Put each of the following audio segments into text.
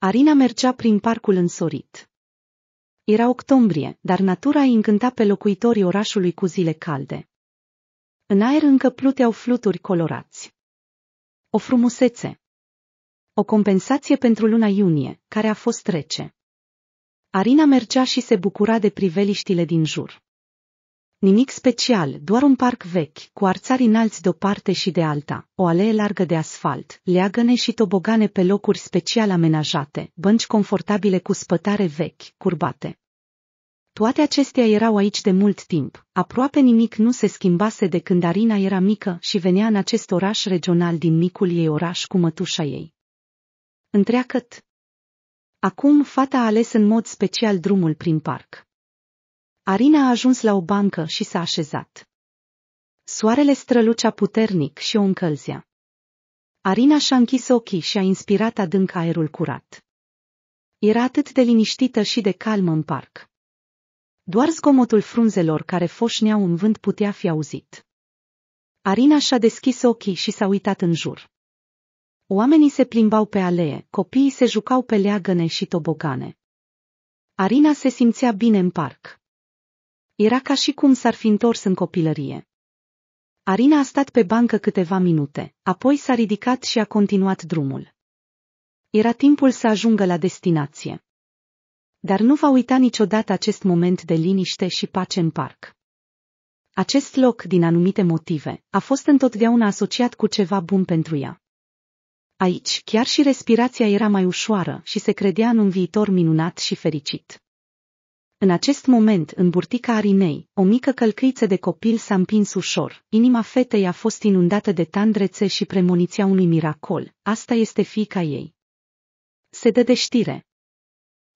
Arina mergea prin parcul însorit. Era octombrie, dar natura îi încânta pe locuitorii orașului cu zile calde. În aer încă pluteau fluturi colorați. O frumusețe. O compensație pentru luna iunie, care a fost rece. Arina mergea și se bucura de priveliștile din jur. Nimic special, doar un parc vechi, cu arțari înalți de-o parte și de alta, o alee largă de asfalt, leagăne și tobogane pe locuri special amenajate, bănci confortabile cu spătare vechi, curbate. Toate acestea erau aici de mult timp, aproape nimic nu se schimbase de când Arina era mică și venea în acest oraș regional din micul ei oraș cu mătușa ei. Întreacăt. Acum fata a ales în mod special drumul prin parc. Arina a ajuns la o bancă și s-a așezat. Soarele strălucea puternic și o încălzea. Arina și-a închis ochii și a inspirat adânc aerul curat. Era atât de liniștită și de calmă în parc. Doar zgomotul frunzelor care foșneau în vânt putea fi auzit. Arina și-a deschis ochii și s-a uitat în jur. Oamenii se plimbau pe alee, copiii se jucau pe leagăne și tobogane. Arina se simțea bine în parc. Era ca și cum s-ar fi întors în copilărie. Arina a stat pe bancă câteva minute, apoi s-a ridicat și a continuat drumul. Era timpul să ajungă la destinație. Dar nu va uita niciodată acest moment de liniște și pace în parc. Acest loc, din anumite motive, a fost întotdeauna asociat cu ceva bun pentru ea. Aici, chiar și respirația era mai ușoară și se credea în un viitor minunat și fericit. În acest moment, în burtica Arinei, o mică călcâiță de copil s-a împins ușor. Inima fetei a fost inundată de tandrețe și premoniția unui miracol. Asta este fiica ei. Se dă de știre.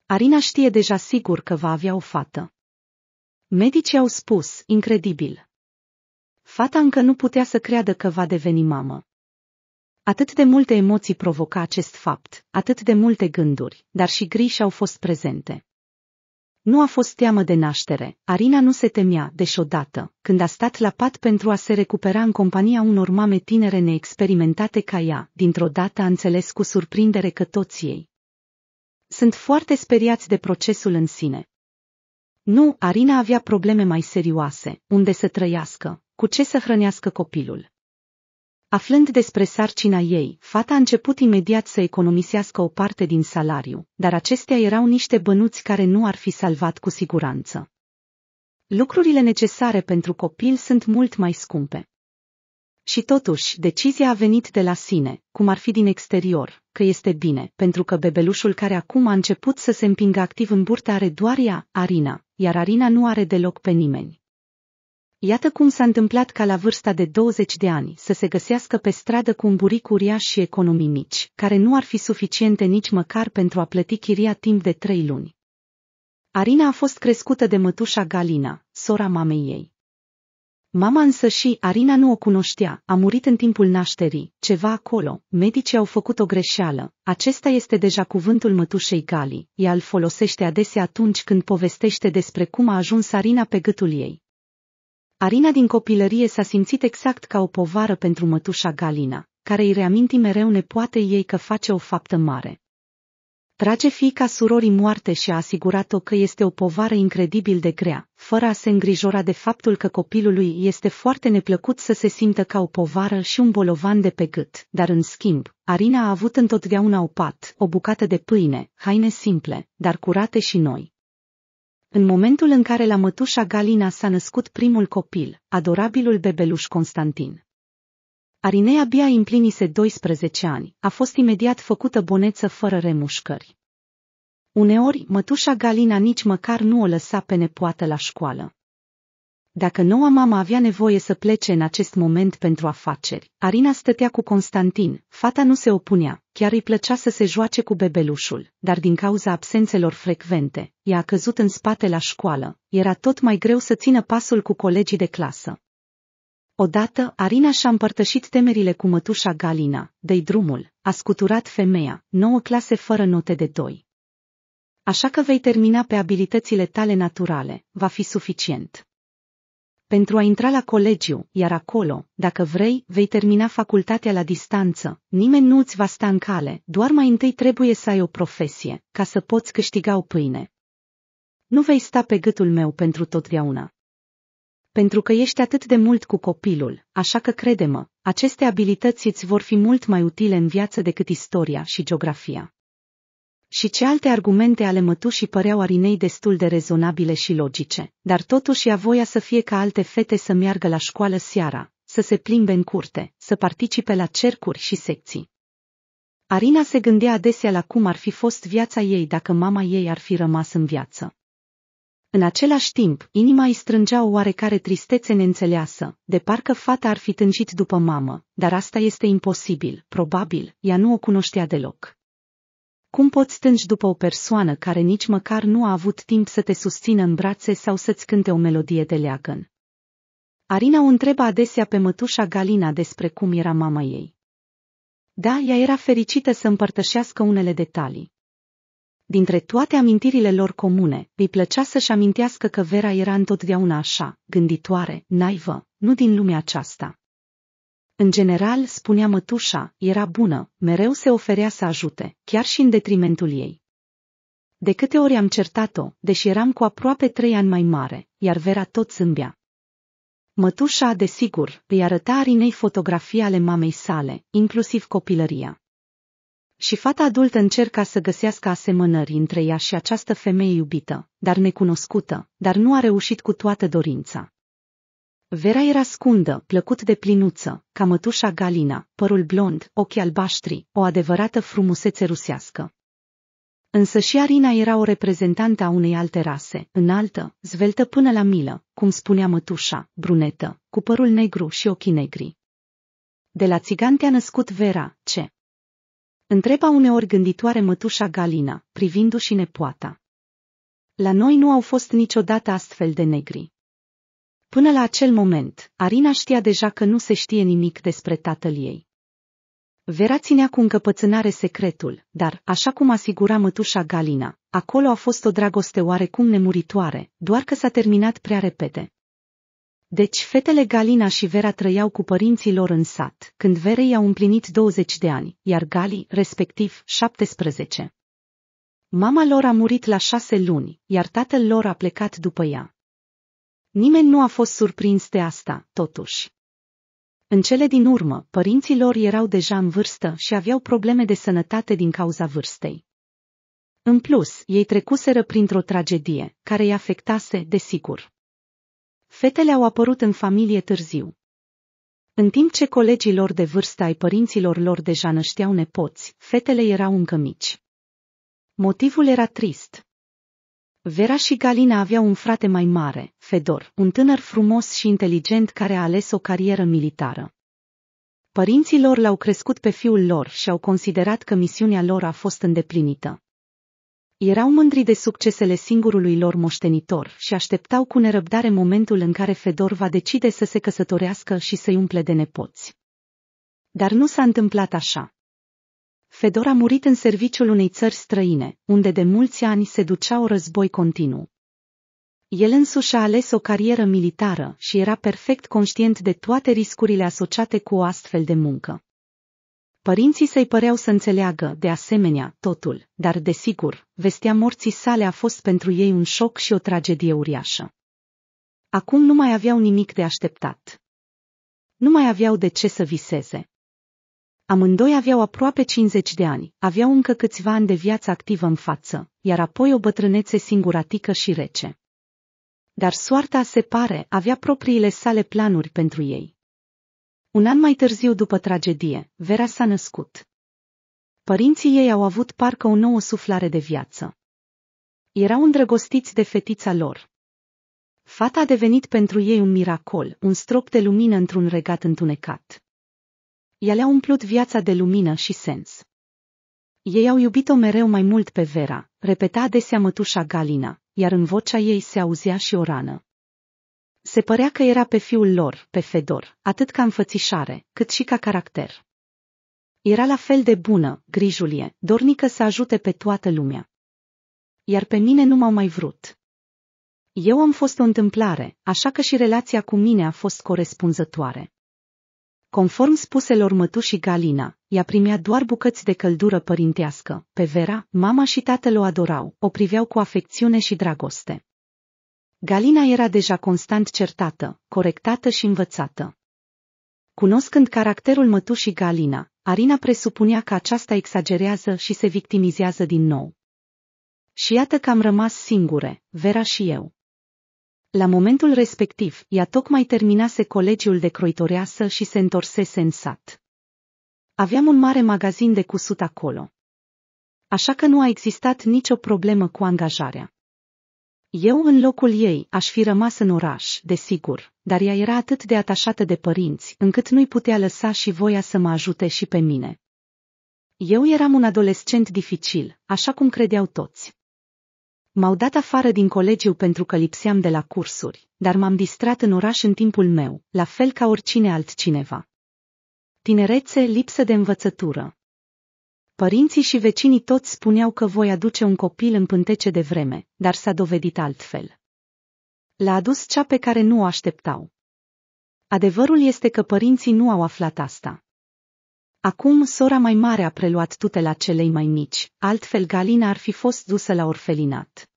Arina știe deja sigur că va avea o fată. Medicii au spus, incredibil. Fata încă nu putea să creadă că va deveni mamă. Atât de multe emoții provoca acest fapt, atât de multe gânduri, dar și griji au fost prezente. Nu a fost teamă de naștere, Arina nu se temea, deși odată, când a stat la pat pentru a se recupera în compania unor mame tinere neexperimentate ca ea, dintr-o dată a înțeles cu surprindere că toți ei sunt foarte speriați de procesul în sine. Nu, Arina avea probleme mai serioase, unde să trăiască, cu ce să hrănească copilul. Aflând despre sarcina ei, fata a început imediat să economisească o parte din salariu, dar acestea erau niște bănuți care nu ar fi salvat cu siguranță. Lucrurile necesare pentru copil sunt mult mai scumpe. Și totuși, decizia a venit de la sine, cum ar fi din exterior, că este bine, pentru că bebelușul care acum a început să se împingă activ în burtă are doar ea, Arina, iar Arina nu are deloc pe nimeni. Iată cum s-a întâmplat ca la vârsta de 20 de ani să se găsească pe stradă cu un buric uriaș și economii mici, care nu ar fi suficiente nici măcar pentru a plăti chiria timp de trei luni. Arina a fost crescută de mătușa Galina, sora mamei ei. Mama însă și Arina nu o cunoștea, a murit în timpul nașterii, ceva acolo, medicii au făcut o greșeală, acesta este deja cuvântul mătușei Gali, ea îl folosește adesea atunci când povestește despre cum a ajuns Arina pe gâtul ei. Arina din copilărie s-a simțit exact ca o povară pentru mătușa Galina, care îi reaminti mereu nepoate ei că face o faptă mare. Trage fiica surorii moarte și a asigurat-o că este o povară incredibil de grea, fără a se îngrijora de faptul că copilului este foarte neplăcut să se simtă ca o povară și un bolovan de pe gât, dar în schimb, Arina a avut întotdeauna o pat, o bucată de pâine, haine simple, dar curate și noi, în momentul în care la mătușa Galina s-a născut primul copil, adorabilul bebeluș Constantin. Arinei abia împlinise 12 ani, a fost imediat făcută boneță fără remușcări. Uneori, mătușa Galina nici măcar nu o lăsa pe nepoată la școală. Dacă noua mama avea nevoie să plece în acest moment pentru afaceri, Arina stătea cu Constantin, fata nu se opunea, chiar îi plăcea să se joace cu bebelușul, dar din cauza absențelor frecvente, ea a căzut în spate la școală, era tot mai greu să țină pasul cu colegii de clasă. Odată, Arina și-a împărtășit temerile cu mătușa Galina, dă drumul, a scuturat femeia, nouă clase fără note de doi. Așa că vei termina pe abilitățile tale naturale, va fi suficient pentru a intra la colegiu, iar acolo, dacă vrei, vei termina facultatea la distanță. Nimeni nu îți va sta în cale, doar mai întâi trebuie să ai o profesie, ca să poți câștiga o pâine. Nu vei sta pe gâtul meu pentru totdeauna. Pentru că ești atât de mult cu copilul, așa că crede-mă, aceste abilități îți vor fi mult mai utile în viață decât istoria și geografia și ce alte argumente ale mătușii păreau Arinei destul de rezonabile și logice, dar totuși ea voia să fie ca alte fete să meargă la școală seara, să se plimbe în curte, să participe la cercuri și secții. Arina se gândea adesea la cum ar fi fost viața ei dacă mama ei ar fi rămas în viață. În același timp, inima îi strângea o oarecare tristețe neînțeleasă, de parcă fata ar fi tânjit după mamă, dar asta este imposibil, probabil, ea nu o cunoștea deloc. Cum poți stângi după o persoană care nici măcar nu a avut timp să te susțină în brațe sau să-ți cânte o melodie de leagăn? Arina o întreba adesea pe mătușa Galina despre cum era mama ei. Da, ea era fericită să împărtășească unele detalii. Dintre toate amintirile lor comune, îi plăcea să-și amintească că Vera era întotdeauna așa, gânditoare, naivă, nu din lumea aceasta. În general, spunea mătușa, era bună, mereu se oferea să ajute, chiar și în detrimentul ei. De câte ori am certat-o, deși eram cu aproape trei ani mai mare, iar Vera tot zâmbea. Mătușa, desigur, îi arăta Arinei fotografii ale mamei sale, inclusiv copilăria. Și fata adultă încerca să găsească asemănări între ea și această femeie iubită, dar necunoscută, dar nu a reușit cu toată dorința. Vera era scundă, plăcut de plinuță, ca mătușa Galina, părul blond, ochii albaștri, o adevărată frumusețe rusească. Însă și Arina era o reprezentantă a unei alte rase, înaltă, zveltă până la milă, cum spunea mătușa, brunetă, cu părul negru și ochii negri. De la țigan te-a născut Vera, ce? Întreba uneori gânditoare mătușa Galina, privindu-și nepoata. La noi nu au fost niciodată astfel de negri. Până la acel moment, Arina știa deja că nu se știe nimic despre tatăl ei. Vera ținea cu încăpățânare secretul, dar, așa cum asigura mătușa Galina, acolo a fost o dragoste oarecum nemuritoare, doar că s-a terminat prea repede. Deci fetele Galina și Vera trăiau cu părinții lor în sat, când Verei au împlinit 20 de ani, iar Gali, respectiv, 17. Mama lor a murit la șase luni, iar tatăl lor a plecat după ea. Nimeni nu a fost surprins de asta, totuși. În cele din urmă, părinții lor erau deja în vârstă și aveau probleme de sănătate din cauza vârstei. În plus, ei trecuseră printr-o tragedie, care îi afectase, desigur. Fetele au apărut în familie târziu. În timp ce colegii lor de vârstă ai părinților lor deja nășteau nepoți, fetele erau încă mici. Motivul era trist. Vera și Galina aveau un frate mai mare, Fedor, un tânăr frumos și inteligent care a ales o carieră militară. Părinții lor l-au crescut pe fiul lor și au considerat că misiunea lor a fost îndeplinită. Erau mândri de succesele singurului lor moștenitor și așteptau cu nerăbdare momentul în care Fedor va decide să se căsătorească și să-i umple de nepoți. Dar nu s-a întâmplat așa. Fedor a murit în serviciul unei țări străine, unde de mulți ani se ducea o război continuu. El însuși a ales o carieră militară și era perfect conștient de toate riscurile asociate cu o astfel de muncă. Părinții săi păreau să înțeleagă, de asemenea, totul, dar desigur, vestea morții sale a fost pentru ei un șoc și o tragedie uriașă. Acum nu mai aveau nimic de așteptat. Nu mai aveau de ce să viseze. Amândoi aveau aproape 50 de ani, aveau încă câțiva ani de viață activă în față, iar apoi o bătrânețe singuratică și rece. Dar soarta, se pare, avea propriile sale planuri pentru ei. Un an mai târziu după tragedie, Vera s-a născut. Părinții ei au avut parcă o nouă suflare de viață. Erau îndrăgostiți de fetița lor. Fata a devenit pentru ei un miracol, un strop de lumină într-un regat întunecat ea le-a umplut viața de lumină și sens. Ei au iubit-o mereu mai mult pe Vera, repeta adesea mătușa Galina, iar în vocea ei se auzea și o rană. Se părea că era pe fiul lor, pe Fedor, atât ca înfățișare, cât și ca caracter. Era la fel de bună, grijulie, dornică să ajute pe toată lumea. Iar pe mine nu m-au mai vrut. Eu am fost o întâmplare, așa că și relația cu mine a fost corespunzătoare. Conform spuselor mătușii Galina, ea primea doar bucăți de căldură părintească. Pe Vera, mama și tatăl o adorau, o priveau cu afecțiune și dragoste. Galina era deja constant certată, corectată și învățată. Cunoscând caracterul mătușii Galina, Arina presupunea că aceasta exagerează și se victimizează din nou. Și iată că am rămas singure, Vera și eu. La momentul respectiv, ea tocmai terminase colegiul de croitoreasă și se întorsese în sat. Aveam un mare magazin de cusut acolo. Așa că nu a existat nicio problemă cu angajarea. Eu, în locul ei, aș fi rămas în oraș, desigur, dar ea era atât de atașată de părinți, încât nu-i putea lăsa și voia să mă ajute și pe mine. Eu eram un adolescent dificil, așa cum credeau toți. M-au dat afară din colegiu pentru că lipseam de la cursuri, dar m-am distrat în oraș în timpul meu, la fel ca oricine altcineva. Tinerețe, lipsă de învățătură. Părinții și vecinii toți spuneau că voi aduce un copil în pântece de vreme, dar s-a dovedit altfel. L-a adus cea pe care nu o așteptau. Adevărul este că părinții nu au aflat asta. Acum sora mai mare a preluat tutela celei mai mici, altfel Galina ar fi fost dusă la orfelinat.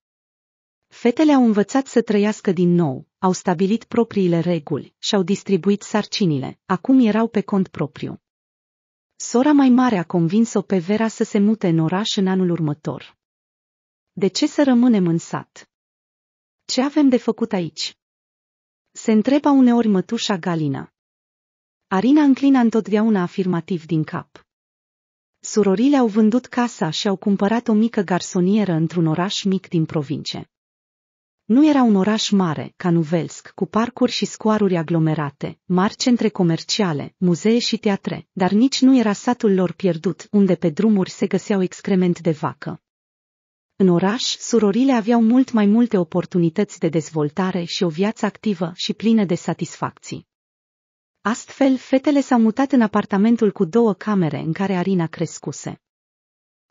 Fetele au învățat să trăiască din nou, au stabilit propriile reguli, și-au distribuit sarcinile, acum erau pe cont propriu. Sora mai mare a convins-o pe Vera să se mute în oraș în anul următor. De ce să rămânem în sat? Ce avem de făcut aici? Se întreba uneori mătușa Galina. Arina înclina întotdeauna afirmativ din cap. Surorile au vândut casa și au cumpărat o mică garsonieră într-un oraș mic din provincie. Nu era un oraș mare, ca Nuvelsk, cu parcuri și scoaruri aglomerate, mari centre comerciale, muzee și teatre, dar nici nu era satul lor pierdut, unde pe drumuri se găseau excrement de vacă. În oraș, surorile aveau mult mai multe oportunități de dezvoltare și o viață activă și plină de satisfacții. Astfel, fetele s-au mutat în apartamentul cu două camere în care Arina crescuse.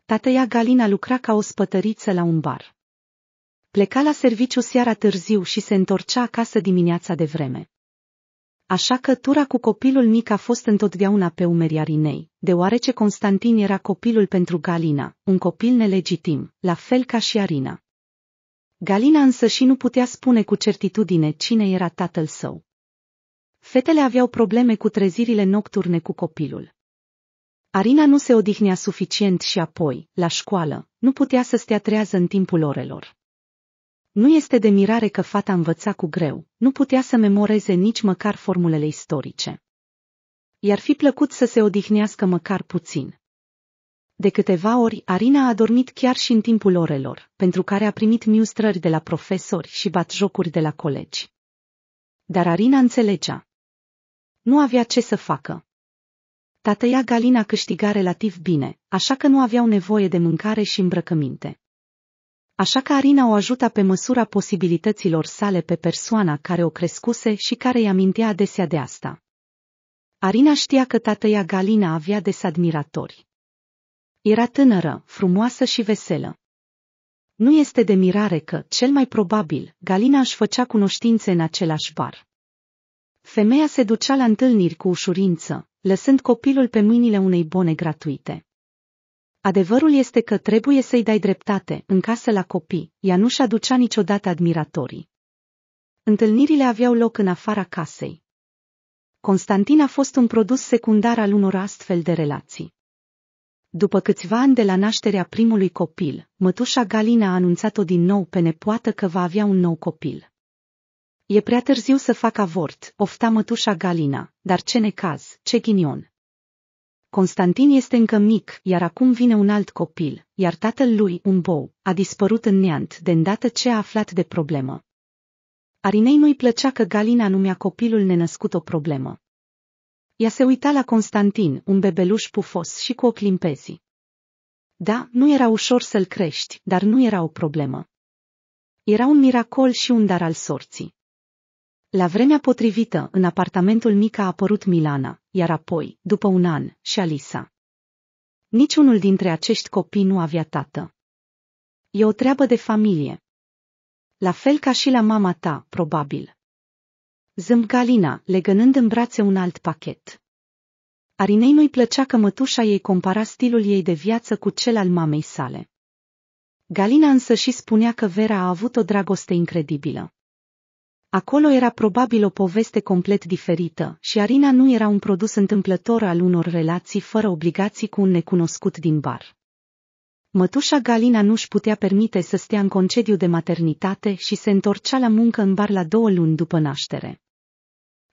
Tatăia Galina lucra ca o spătăriță la un bar. Pleca la serviciu seara târziu și se întorcea acasă dimineața de vreme. Așa că tura cu copilul mic a fost întotdeauna pe umerii Arinei, deoarece Constantin era copilul pentru Galina, un copil nelegitim, la fel ca și Arina. Galina însă și nu putea spune cu certitudine cine era tatăl său. Fetele aveau probleme cu trezirile nocturne cu copilul. Arina nu se odihnea suficient și apoi, la școală, nu putea să stea trează în timpul orelor. Nu este de mirare că fata învăța cu greu, nu putea să memoreze nici măcar formulele istorice. I-ar fi plăcut să se odihnească măcar puțin. De câteva ori, Arina a dormit chiar și în timpul orelor, pentru care a primit miustrări de la profesori și batjocuri de la colegi. Dar Arina înțelegea, nu avea ce să facă. Tatăia Galina câștiga relativ bine, așa că nu aveau nevoie de mâncare și îmbrăcăminte. Așa că Arina o ajuta pe măsura posibilităților sale pe persoana care o crescuse și care îi amintea adesea de asta. Arina știa că tatăia Galina avea des admiratori. Era tânără, frumoasă și veselă. Nu este de mirare că, cel mai probabil, Galina își făcea cunoștințe în același bar. Femeia se ducea la întâlniri cu ușurință, lăsând copilul pe mâinile unei bone gratuite. Adevărul este că trebuie să-i dai dreptate, în casă la copii, ea nu-și aducea niciodată admiratorii. Întâlnirile aveau loc în afara casei. Constantin a fost un produs secundar al unor astfel de relații. După câțiva ani de la nașterea primului copil, mătușa Galina a anunțat-o din nou pe nepoată că va avea un nou copil. E prea târziu să fac avort, ofta mătușa Galina, dar ce necaz, ce ghinion. Constantin este încă mic, iar acum vine un alt copil, iar tatăl lui, un bou, a dispărut în neant de îndată ce a aflat de problemă. Arinei nu-i plăcea că Galina numea copilul nenăscut o problemă. Ea se uita la Constantin, un bebeluș pufos și cu o climpezi. Da, nu era ușor să-l crești, dar nu era o problemă. Era un miracol și un dar al sorții. La vremea potrivită, în apartamentul mic a apărut Milana, iar apoi, după un an, și Alisa. Niciunul dintre acești copii nu avea tată. E o treabă de familie. La fel ca și la mama ta, probabil. Galina, legănând în brațe un alt pachet. Arinei nu-i plăcea că mătușa ei compara stilul ei de viață cu cel al mamei sale. Galina însă și spunea că Vera a avut o dragoste incredibilă. Acolo era probabil o poveste complet diferită și Arina nu era un produs întâmplător al unor relații fără obligații cu un necunoscut din bar. Mătușa Galina nu-și putea permite să stea în concediu de maternitate și se întorcea la muncă în bar la două luni după naștere.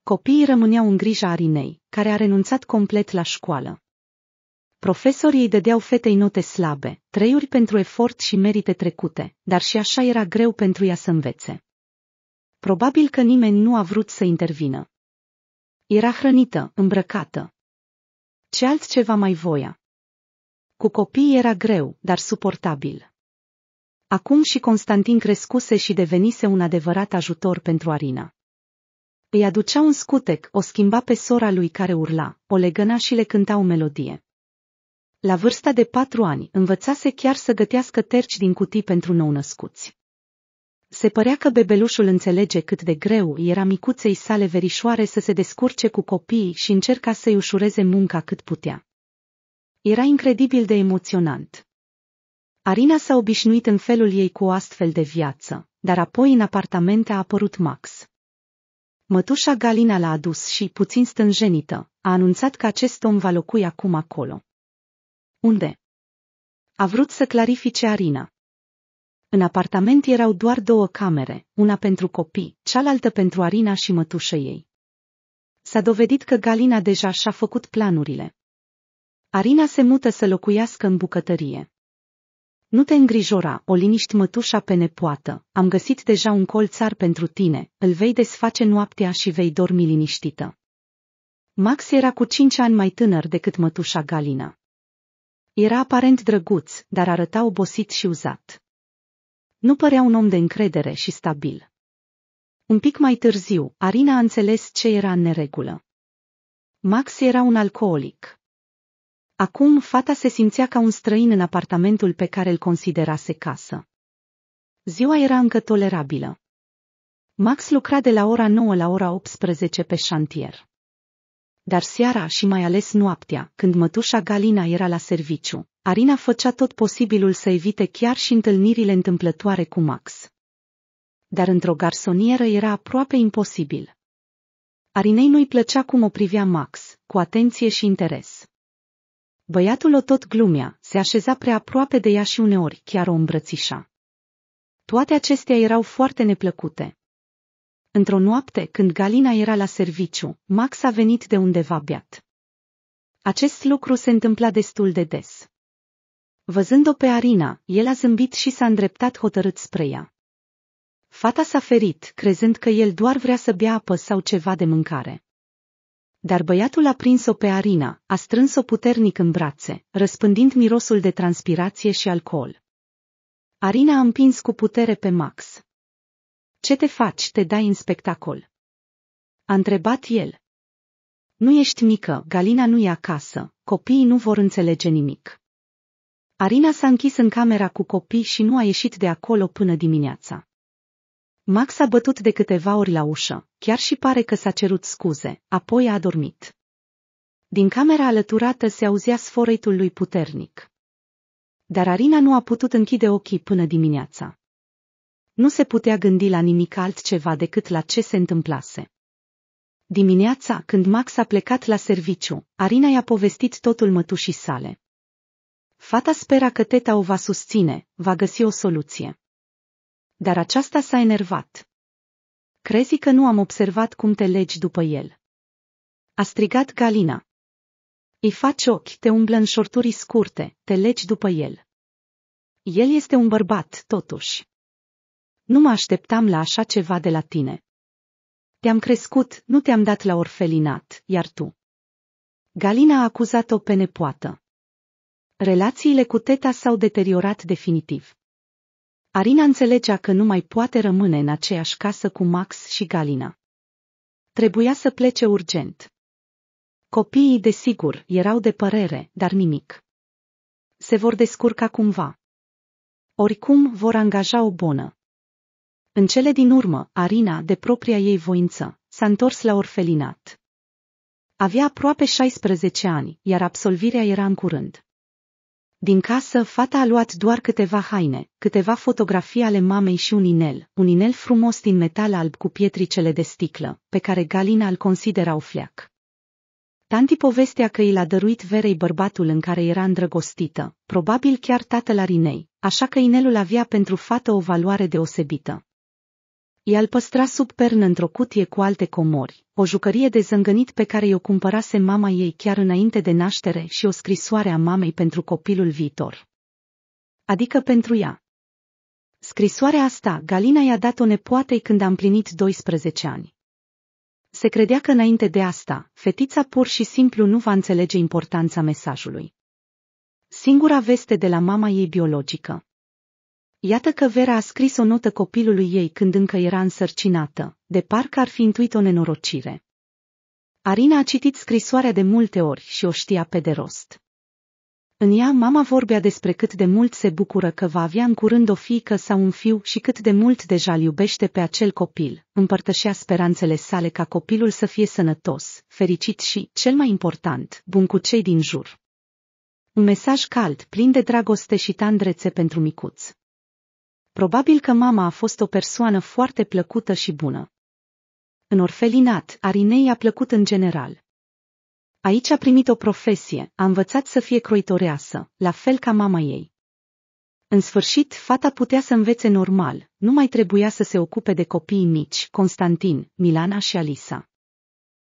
Copiii rămâneau în grija Arinei, care a renunțat complet la școală. Profesorii îi dădeau fetei note slabe, treiuri pentru efort și merite trecute, dar și așa era greu pentru ea să învețe. Probabil că nimeni nu a vrut să intervină. Era hrănită, îmbrăcată. Ce altceva mai voia? Cu copii era greu, dar suportabil. Acum și Constantin crescuse și devenise un adevărat ajutor pentru Arina. Îi aducea un scutec, o schimba pe sora lui care urla, o legăna și le cânta o melodie. La vârsta de patru ani, învățase chiar să gătească terci din cutii pentru nou-născuți. Se părea că bebelușul înțelege cât de greu era micuței sale verișoare să se descurce cu copiii și încerca să-i ușureze munca cât putea. Era incredibil de emoționant. Arina s-a obișnuit în felul ei cu o astfel de viață, dar apoi în apartament a apărut Max. Mătușa Galina l-a adus și, puțin stânjenită, a anunțat că acest om va locui acum acolo. Unde? A vrut să clarifice Arina, în apartament erau doar două camere, una pentru copii, cealaltă pentru Arina și mătușă ei. S-a dovedit că Galina deja și-a făcut planurile. Arina se mută să locuiască în bucătărie. Nu te îngrijora, o liniști mătușa pe nepoată, am găsit deja un colțar pentru tine, îl vei desface noaptea și vei dormi liniștită. Max era cu cinci ani mai tânăr decât mătușa Galina. Era aparent drăguț, dar arăta obosit și uzat. Nu părea un om de încredere și stabil. Un pic mai târziu, Arina a înțeles ce era în neregulă. Max era un alcoolic. Acum fata se simțea ca un străin în apartamentul pe care îl considerase casă. Ziua era încă tolerabilă. Max lucra de la ora 9 la ora 18 pe șantier. Dar seara și mai ales noaptea, când mătușa Galina era la serviciu, Arina făcea tot posibilul să evite chiar și întâlnirile întâmplătoare cu Max. Dar într-o garsonieră era aproape imposibil. Arinei nu-i plăcea cum o privea Max, cu atenție și interes. Băiatul o tot glumea, se așeza prea aproape de ea și uneori chiar o îmbrățișa. Toate acestea erau foarte neplăcute. Într-o noapte, când Galina era la serviciu, Max a venit de undeva beat. Acest lucru se întâmpla destul de des. Văzând-o pe Arina, el a zâmbit și s-a îndreptat hotărât spre ea. Fata s-a ferit, crezând că el doar vrea să bea apă sau ceva de mâncare. Dar băiatul a prins-o pe Arina, a strâns-o puternic în brațe, răspândind mirosul de transpirație și alcool. Arina a împins cu putere pe Max. Ce te faci, te dai în spectacol? A întrebat el. Nu ești mică, Galina nu e acasă, copiii nu vor înțelege nimic. Arina s-a închis în camera cu copii și nu a ieșit de acolo până dimineața. Max a bătut de câteva ori la ușă, chiar și pare că s-a cerut scuze, apoi a adormit. Din camera alăturată se auzea sforăitul lui puternic. Dar Arina nu a putut închide ochii până dimineața. Nu se putea gândi la nimic altceva decât la ce se întâmplase. Dimineața, când Max a plecat la serviciu, Arina i-a povestit totul mătușii sale. Fata spera că teta o va susține, va găsi o soluție. Dar aceasta s-a enervat. Crezi că nu am observat cum te legi după el. A strigat Galina. Îi faci ochi, te umblă în șorturi scurte, te legi după el. El este un bărbat, totuși. Nu mă așteptam la așa ceva de la tine. Te-am crescut, nu te-am dat la orfelinat, iar tu. Galina a acuzat-o pe nepoată. Relațiile cu teta s-au deteriorat definitiv. Arina înțelegea că nu mai poate rămâne în aceeași casă cu Max și Galina. Trebuia să plece urgent. Copiii, desigur, erau de părere, dar nimic. Se vor descurca cumva. Oricum vor angaja o bonă. În cele din urmă, Arina, de propria ei voință, s-a întors la orfelinat. Avea aproape 16 ani, iar absolvirea era în curând. Din casă, fata a luat doar câteva haine, câteva fotografii ale mamei și un inel, un inel frumos din metal alb cu pietricele de sticlă, pe care Galina îl considera o fleac. Tanti povestea că i l-a dăruit Verei bărbatul în care era îndrăgostită, probabil chiar tatăl Arinei, așa că inelul avea pentru fată o valoare deosebită i-al păstra sub pernă într-o cutie cu alte comori, o jucărie de zângănit pe care i-o cumpărase mama ei chiar înainte de naștere și o scrisoare a mamei pentru copilul viitor. Adică pentru ea. Scrisoarea asta Galina i-a dat-o nepoatei când a împlinit 12 ani. Se credea că înainte de asta, fetița pur și simplu nu va înțelege importanța mesajului. Singura veste de la mama ei biologică, Iată că Vera a scris o notă copilului ei când încă era însărcinată, de parcă ar fi intuit o nenorocire. Arina a citit scrisoarea de multe ori și o știa pe de rost. În ea mama vorbea despre cât de mult se bucură că va avea în curând o fiică sau un fiu și cât de mult deja îl iubește pe acel copil, împărtășea speranțele sale ca copilul să fie sănătos, fericit și, cel mai important, bun cu cei din jur. Un mesaj cald, plin de dragoste și tandrețe pentru micuți. Probabil că mama a fost o persoană foarte plăcută și bună. În orfelinat, Arinei a plăcut în general. Aici a primit o profesie, a învățat să fie croitoreasă, la fel ca mama ei. În sfârșit, fata putea să învețe normal, nu mai trebuia să se ocupe de copiii mici, Constantin, Milana și Alisa.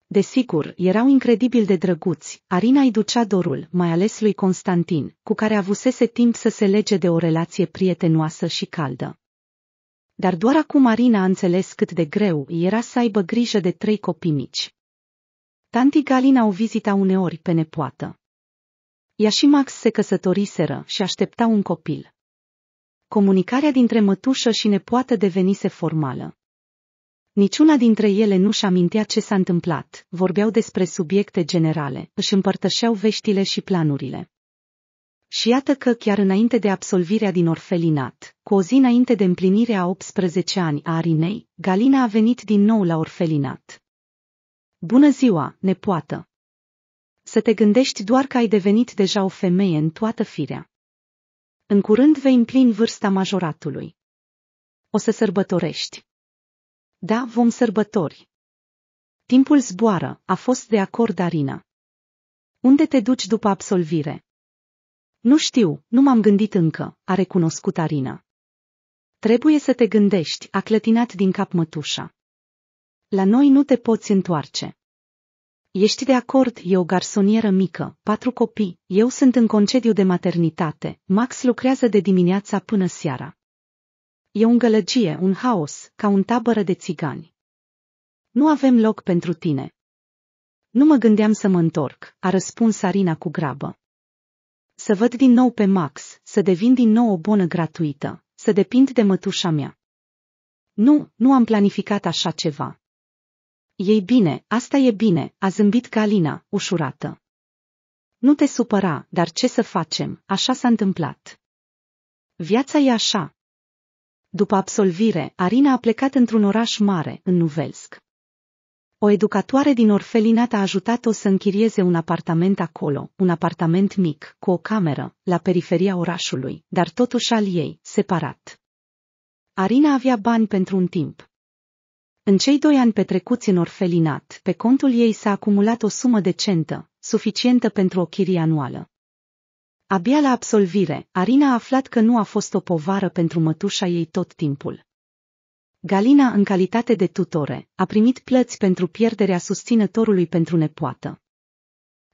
Desigur, erau incredibil de drăguți, Arina îi ducea dorul, mai ales lui Constantin, cu care avusese timp să se lege de o relație prietenoasă și caldă. Dar doar acum Arina a înțeles cât de greu era să aibă grijă de trei copii mici. Tanti Galina o vizita uneori pe nepoată. Ea și Max se căsătoriseră și aștepta un copil. Comunicarea dintre mătușă și nepoată devenise formală. Niciuna dintre ele nu-și amintea ce s-a întâmplat, vorbeau despre subiecte generale, își împărtășeau veștile și planurile. Și iată că chiar înainte de absolvirea din orfelinat, cu o zi înainte de împlinirea 18 ani a Arinei, Galina a venit din nou la orfelinat. Bună ziua, nepoată! Să te gândești doar că ai devenit deja o femeie în toată firea. În curând vei împlini vârsta majoratului. O să sărbătorești. Da, vom sărbători. Timpul zboară, a fost de acord Darina. Unde te duci după absolvire? Nu știu, nu m-am gândit încă, a recunoscut Arina. Trebuie să te gândești, a clătinat din cap mătușa. La noi nu te poți întoarce. Ești de acord, e o garsonieră mică, patru copii, eu sunt în concediu de maternitate, Max lucrează de dimineața până seara. E un gălăgie, un haos, ca un tabără de țigani. Nu avem loc pentru tine. Nu mă gândeam să mă întorc, a răspuns Arina cu grabă. Să văd din nou pe Max, să devin din nou o bonă gratuită, să depind de mătușa mea. Nu, nu am planificat așa ceva. Ei bine, asta e bine, a zâmbit Galina, ușurată. Nu te supăra, dar ce să facem, așa s-a întâmplat. Viața e așa. După absolvire, Arina a plecat într-un oraș mare, în Nuvelsk. O educatoare din orfelinat a ajutat-o să închirieze un apartament acolo, un apartament mic, cu o cameră, la periferia orașului, dar totuși al ei, separat. Arina avea bani pentru un timp. În cei doi ani petrecuți în orfelinat, pe contul ei s-a acumulat o sumă decentă, suficientă pentru o chirie anuală. Abia la absolvire, Arina a aflat că nu a fost o povară pentru mătușa ei tot timpul. Galina, în calitate de tutore, a primit plăți pentru pierderea susținătorului pentru nepoată.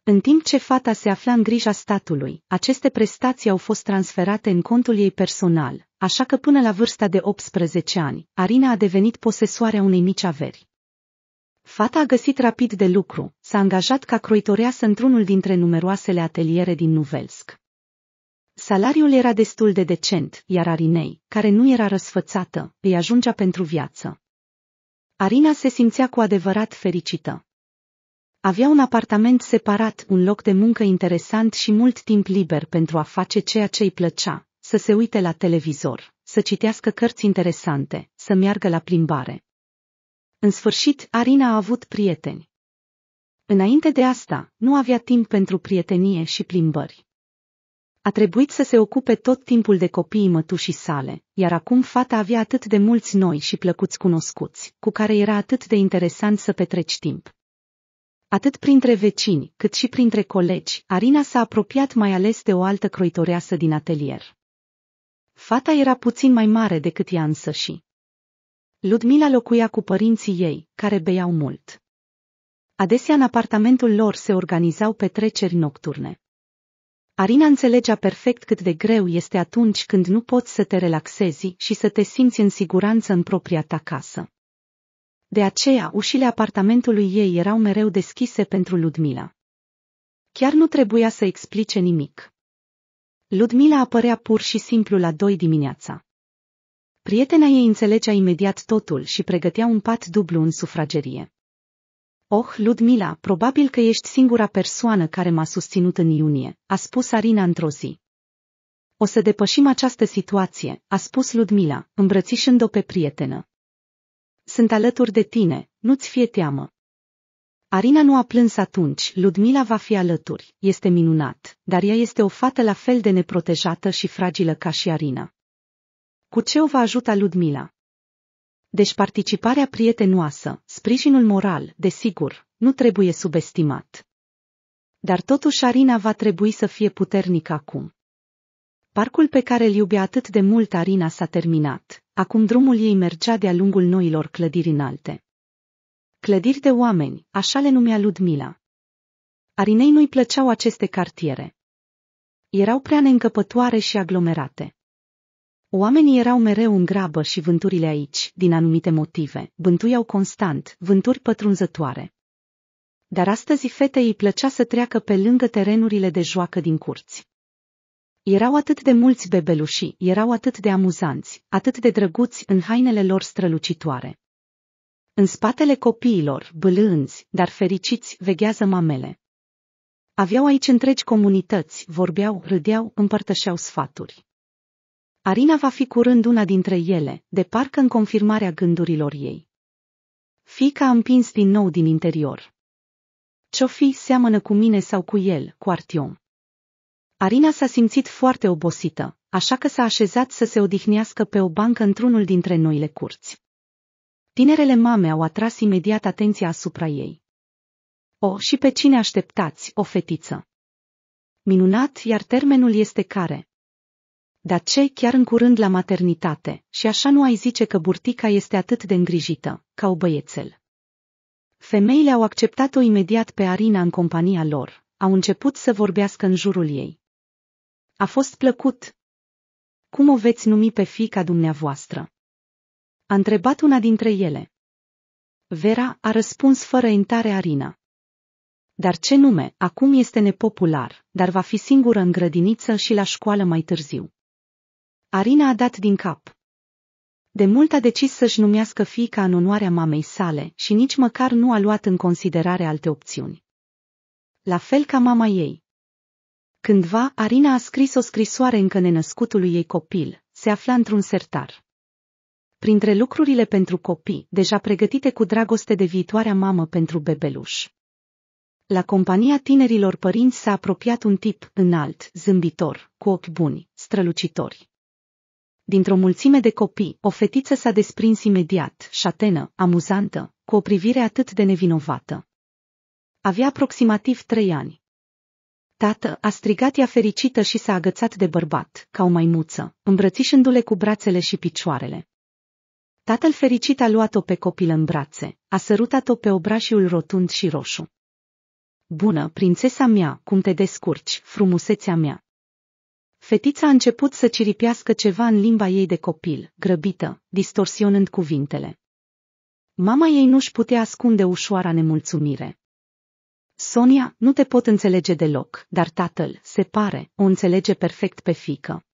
În timp ce fata se afla în grija statului, aceste prestații au fost transferate în contul ei personal, așa că până la vârsta de 18 ani, Arina a devenit posesoarea unei mici averi. Fata a găsit rapid de lucru, s-a angajat ca croitoreasă într-unul dintre numeroasele ateliere din Nuvelsk. Salariul era destul de decent, iar Arinei, care nu era răsfățată, îi ajungea pentru viață. Arina se simțea cu adevărat fericită. Avea un apartament separat, un loc de muncă interesant și mult timp liber pentru a face ceea ce îi plăcea, să se uite la televizor, să citească cărți interesante, să meargă la plimbare. În sfârșit, Arina a avut prieteni. Înainte de asta, nu avea timp pentru prietenie și plimbări. A trebuit să se ocupe tot timpul de copiii mătușii sale, iar acum fata avea atât de mulți noi și plăcuți cunoscuți, cu care era atât de interesant să petreci timp. Atât printre vecini, cât și printre colegi, Arina s-a apropiat mai ales de o altă croitoreasă din atelier. Fata era puțin mai mare decât ea și. Ludmila locuia cu părinții ei, care beiau mult. Adesea în apartamentul lor se organizau petreceri nocturne. Arina înțelegea perfect cât de greu este atunci când nu poți să te relaxezi și să te simți în siguranță în propria ta casă. De aceea, ușile apartamentului ei erau mereu deschise pentru Ludmila. Chiar nu trebuia să explice nimic. Ludmila apărea pur și simplu la doi dimineața. Prietena ei înțelegea imediat totul și pregătea un pat dublu în sufragerie. Oh, Ludmila, probabil că ești singura persoană care m-a susținut în iunie, a spus Arina într-o zi. O să depășim această situație, a spus Ludmila, îmbrățișând-o pe prietenă. Sunt alături de tine, nu-ți fie teamă. Arina nu a plâns atunci, Ludmila va fi alături, este minunat, dar ea este o fată la fel de neprotejată și fragilă ca și Arina. Cu ce o va ajuta Ludmila? Deci participarea prietenoasă, sprijinul moral, desigur, nu trebuie subestimat. Dar totuși Arina va trebui să fie puternică acum. Parcul pe care îl iubea atât de mult Arina s-a terminat, acum drumul ei mergea de-a lungul noilor clădiri înalte. Clădiri de oameni, așa le numea Ludmila. Arinei nu-i plăceau aceste cartiere. Erau prea neîncăpătoare și aglomerate. Oamenii erau mereu în grabă și vânturile aici, din anumite motive, bântuiau constant, vânturi pătrunzătoare. Dar astăzi fetei îi plăcea să treacă pe lângă terenurile de joacă din curți. Erau atât de mulți bebeluși, erau atât de amuzanți, atât de drăguți în hainele lor strălucitoare. În spatele copiilor, blânzi, dar fericiți, veghează mamele. Aveau aici întregi comunități, vorbeau, râdeau, împărtășeau sfaturi. Arina va fi curând una dintre ele, de parcă în confirmarea gândurilor ei. Fica a împins din nou din interior. Ce-o fi seamănă cu mine sau cu el, cu Artiom? Arina s-a simțit foarte obosită, așa că s-a așezat să se odihnească pe o bancă într-unul dintre noile curți. Tinerele mame au atras imediat atenția asupra ei. O, și pe cine așteptați, o fetiță? Minunat, iar termenul este care, Dacei chiar în curând la maternitate, și așa nu ai zice că burtica este atât de îngrijită, ca o băiețel. Femeile au acceptat-o imediat pe Arina în compania lor, au început să vorbească în jurul ei. A fost plăcut. Cum o veți numi pe fica dumneavoastră? A întrebat una dintre ele. Vera a răspuns fără intare Arina. Dar ce nume, acum este nepopular, dar va fi singură în grădiniță și la școală mai târziu. Arina a dat din cap. De mult a decis să-și numească fiica în onoarea mamei sale și nici măcar nu a luat în considerare alte opțiuni. La fel ca mama ei. Cândva, Arina a scris o scrisoare încă nenăscutului ei copil, se afla într-un sertar. Printre lucrurile pentru copii, deja pregătite cu dragoste de viitoarea mamă pentru bebeluș. La compania tinerilor părinți s-a apropiat un tip înalt, zâmbitor, cu ochi buni, strălucitori. Dintr-o mulțime de copii, o fetiță s-a desprins imediat, șatenă, amuzantă, cu o privire atât de nevinovată. Avea aproximativ trei ani. Tată a strigat ea fericită și s-a agățat de bărbat, ca o maimuță, îmbrățișându-le cu brațele și picioarele. Tatăl fericit a luat-o pe copil în brațe, a sărutat-o pe obrașiul rotund și roșu. Bună, prințesa mea, cum te descurci, frumusețea mea. Fetița a început să ciripească ceva în limba ei de copil, grăbită, distorsionând cuvintele. Mama ei nu-și putea ascunde ușoara nemulțumire. Sonia, nu te pot înțelege deloc, dar tatăl, se pare, o înțelege perfect pe fică.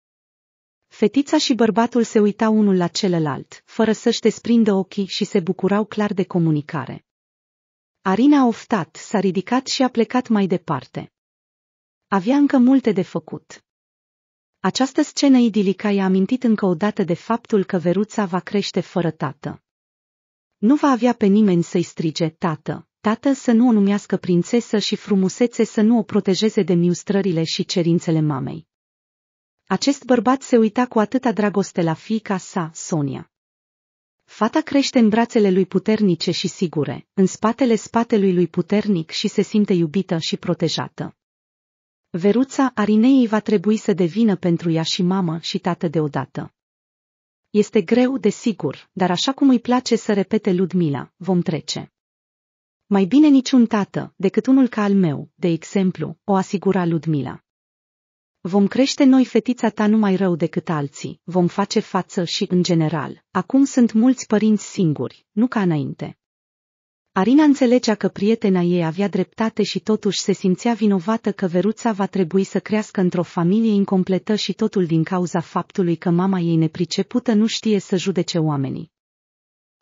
Fetița și bărbatul se uitau unul la celălalt, fără să-și desprindă ochii și se bucurau clar de comunicare. Arina a oftat, s-a ridicat și a plecat mai departe. Avea încă multe de făcut. Această scenă idilică i-a amintit încă o dată de faptul că Veruța va crește fără tată. Nu va avea pe nimeni să-i strige tată, tată să nu o numească prințesă și frumusețe să nu o protejeze de miustrările și cerințele mamei. Acest bărbat se uita cu atâta dragoste la fiica sa, Sonia. Fata crește în brațele lui puternice și sigure, în spatele spatelui lui puternic și se simte iubită și protejată. Veruța Arinei va trebui să devină pentru ea și mamă și tată deodată. Este greu, desigur, dar așa cum îi place să repete Ludmila, vom trece. Mai bine niciun tată, decât unul ca al meu, de exemplu, o asigura Ludmila. Vom crește noi fetița ta numai rău decât alții, vom face față și în general. Acum sunt mulți părinți singuri, nu ca înainte. Arina înțelegea că prietena ei avea dreptate și totuși se simțea vinovată că Veruța va trebui să crească într-o familie incompletă și totul din cauza faptului că mama ei nepricepută nu știe să judece oamenii.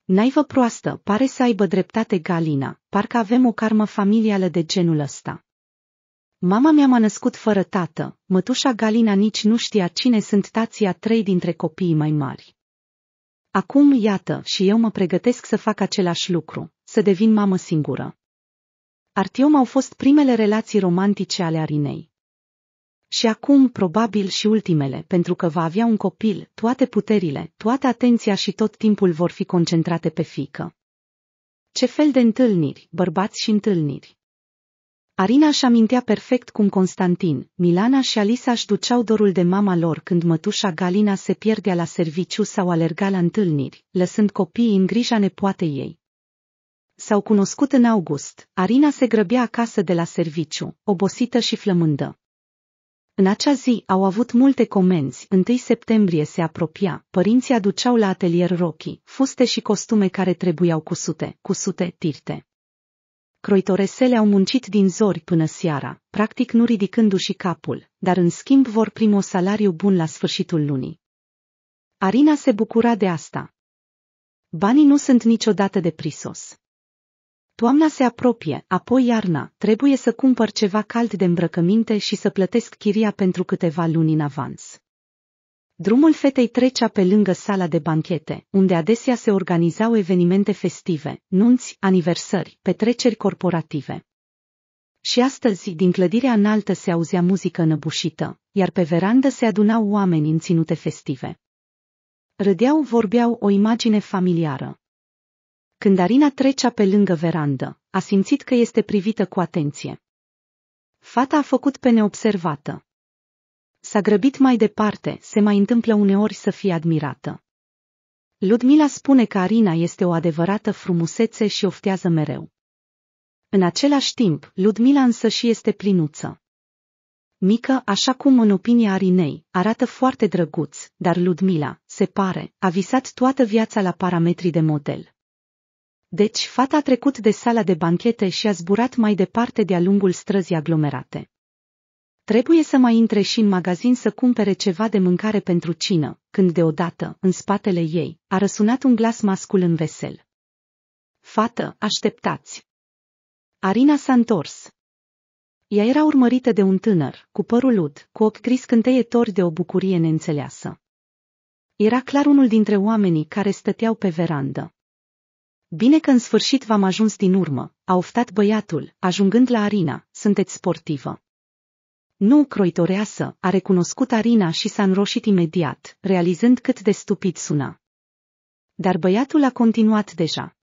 Naivă proastă, pare să aibă dreptate Galina, parcă avem o karmă familială de genul ăsta. Mama mea m-a născut fără tată, mătușa Galina nici nu știa cine sunt tații a trei dintre copiii mai mari. Acum, iată, și eu mă pregătesc să fac același lucru să devin mamă singură. Artiom au fost primele relații romantice ale Arinei. Și acum, probabil și ultimele, pentru că va avea un copil, toate puterile, toată atenția și tot timpul vor fi concentrate pe fică. Ce fel de întâlniri, bărbați și întâlniri. Arina își amintea perfect cum Constantin, Milana și Alisa își duceau dorul de mama lor când mătușa Galina se pierdea la serviciu sau alerga la întâlniri, lăsând copiii în grija nepoatei ei s-au cunoscut în august. Arina se grăbea acasă de la serviciu, obosită și flămândă. În acea zi au avut multe comenzi, 1 septembrie se apropia, părinții aduceau la atelier rochi, fuste și costume care trebuiau cusute, cusute, tirte. Croitoresele au muncit din zori până seara, practic nu ridicându-și capul, dar în schimb vor primi o salariu bun la sfârșitul lunii. Arina se bucura de asta. Banii nu sunt niciodată de prisos. Toamna se apropie, apoi iarna. Trebuie să cumpăr ceva cald de îmbrăcăminte și să plătesc chiria pentru câteva luni în avans. Drumul fetei trecea pe lângă sala de banchete, unde adesea se organizau evenimente festive, nunți, aniversări, petreceri corporative. Și astăzi, din clădirea înaltă se auzea muzică înăbușită, iar pe verandă se adunau oameni în ținute festive. Râdeau, vorbeau o imagine familiară, când Arina trecea pe lângă verandă, a simțit că este privită cu atenție. Fata a făcut pe neobservată. S-a grăbit mai departe, se mai întâmplă uneori să fie admirată. Ludmila spune că Arina este o adevărată frumusețe și oftează mereu. În același timp, Ludmila însă și este plinuță. Mică, așa cum în opinia Arinei, arată foarte drăguț, dar Ludmila, se pare, a visat toată viața la parametrii de model. Deci fata a trecut de sala de banchete și a zburat mai departe de-a lungul străzii aglomerate. Trebuie să mai intre și în magazin să cumpere ceva de mâncare pentru cină, când deodată, în spatele ei, a răsunat un glas mascul în vesel. Fată, așteptați! Arina s-a întors. Ea era urmărită de un tânăr, cu părul ud, cu ochi gri scânteietori de o bucurie neînțeleasă. Era clar unul dintre oamenii care stăteau pe verandă, Bine că în sfârșit v-am ajuns din urmă, a oftat băiatul, ajungând la Arina, sunteți sportivă. Nu croitoreasă, a recunoscut Arina și s-a înroșit imediat, realizând cât de stupid suna. Dar băiatul a continuat deja.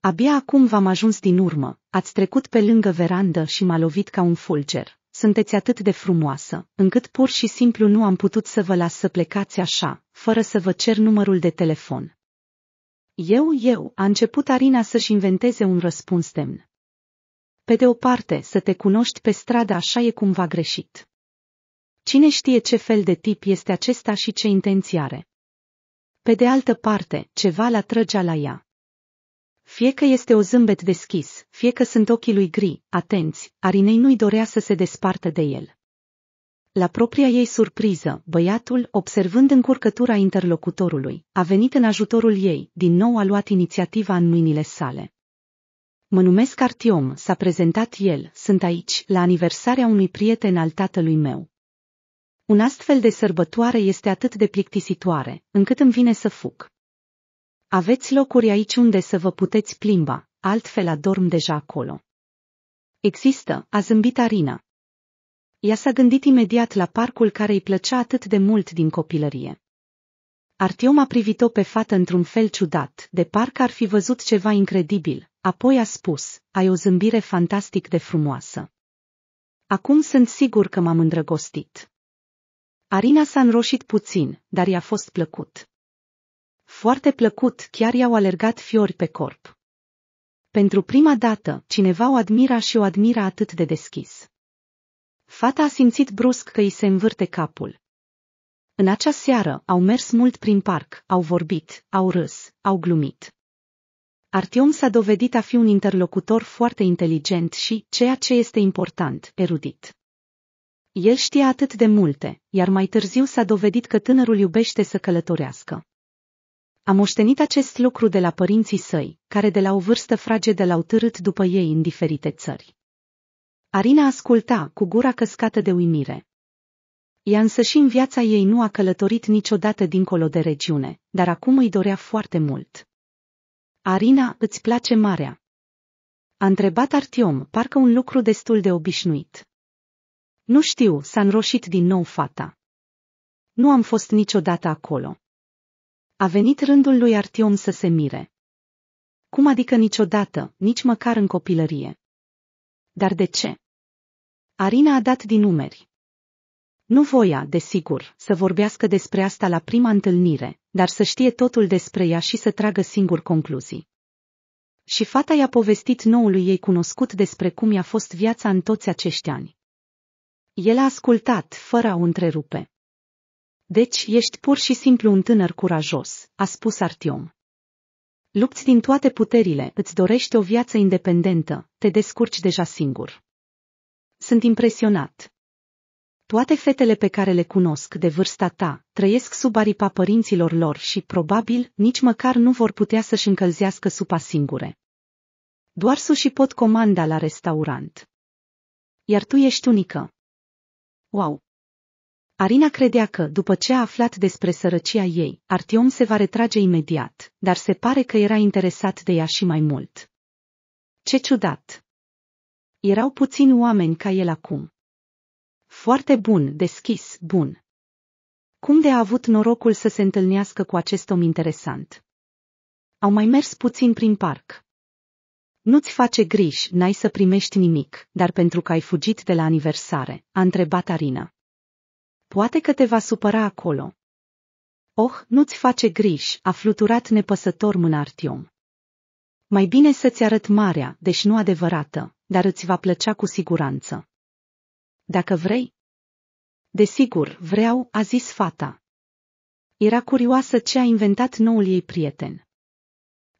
Abia acum v-am ajuns din urmă, ați trecut pe lângă verandă și m-a lovit ca un fulger. Sunteți atât de frumoasă, încât pur și simplu nu am putut să vă las să plecați așa, fără să vă cer numărul de telefon. Eu, eu, a început Arina să-și inventeze un răspuns demn. Pe de o parte, să te cunoști pe stradă așa e cumva greșit. Cine știe ce fel de tip este acesta și ce intenție are? Pe de altă parte, ceva la trăgea la ea. Fie că este o zâmbet deschis, fie că sunt ochii lui gri, atenți, Arinei nu-i dorea să se despartă de el. La propria ei surpriză, băiatul, observând încurcătura interlocutorului, a venit în ajutorul ei, din nou a luat inițiativa în mâinile sale. Mă numesc Artiom, s-a prezentat el, sunt aici, la aniversarea unui prieten al tatălui meu. Un astfel de sărbătoare este atât de plictisitoare, încât îmi vine să fug. Aveți locuri aici unde să vă puteți plimba, altfel adorm deja acolo. Există, a zâmbit Arina, ea s-a gândit imediat la parcul care îi plăcea atât de mult din copilărie. Artiom a privit-o pe fată într-un fel ciudat, de parcă ar fi văzut ceva incredibil, apoi a spus, ai o zâmbire fantastic de frumoasă. Acum sunt sigur că m-am îndrăgostit. Arina s-a înroșit puțin, dar i-a fost plăcut. Foarte plăcut, chiar i-au alergat fiori pe corp. Pentru prima dată, cineva o admira și o admira atât de deschis. Fata a simțit brusc că îi se învârte capul. În acea seară au mers mult prin parc, au vorbit, au râs, au glumit. Artiom s-a dovedit a fi un interlocutor foarte inteligent și, ceea ce este important, erudit. El știa atât de multe, iar mai târziu s-a dovedit că tânărul iubește să călătorească. A moștenit acest lucru de la părinții săi, care de la o vârstă fragedă l-au târât după ei în diferite țări. Arina asculta, cu gura căscată de uimire. Ea însă și în viața ei nu a călătorit niciodată dincolo de regiune, dar acum îi dorea foarte mult. Arina, îți place marea? A întrebat Artiom, parcă un lucru destul de obișnuit. Nu știu, s-a înroșit din nou fata. Nu am fost niciodată acolo. A venit rândul lui Artiom să se mire. Cum adică niciodată, nici măcar în copilărie? Dar de ce? Arina a dat din numeri. Nu voia, desigur, să vorbească despre asta la prima întâlnire, dar să știe totul despre ea și să tragă singur concluzii. Și fata i-a povestit noului ei cunoscut despre cum i-a fost viața în toți acești ani. El a ascultat, fără a o întrerupe. Deci ești pur și simplu un tânăr curajos, a spus Artiom. Lupți din toate puterile, îți dorești o viață independentă, te descurci deja singur. Sunt impresionat. Toate fetele pe care le cunosc de vârsta ta trăiesc sub aripa părinților lor și, probabil, nici măcar nu vor putea să-și încălzească supa singure. Doar și pot comanda la restaurant. Iar tu ești unică. Wow! Arina credea că, după ce a aflat despre sărăcia ei, Artiom se va retrage imediat, dar se pare că era interesat de ea și mai mult. Ce ciudat! erau puțini oameni ca el acum. Foarte bun, deschis, bun. Cum de a avut norocul să se întâlnească cu acest om interesant? Au mai mers puțin prin parc. Nu-ți face griji, n-ai să primești nimic, dar pentru că ai fugit de la aniversare, a întrebat Arina. Poate că te va supăra acolo. Oh, nu-ți face griji, a fluturat nepăsător mâna Artiom. Mai bine să-ți arăt marea, deci nu adevărată, dar îți va plăcea cu siguranță. Dacă vrei? Desigur, vreau, a zis fata. Era curioasă ce a inventat noul ei prieten.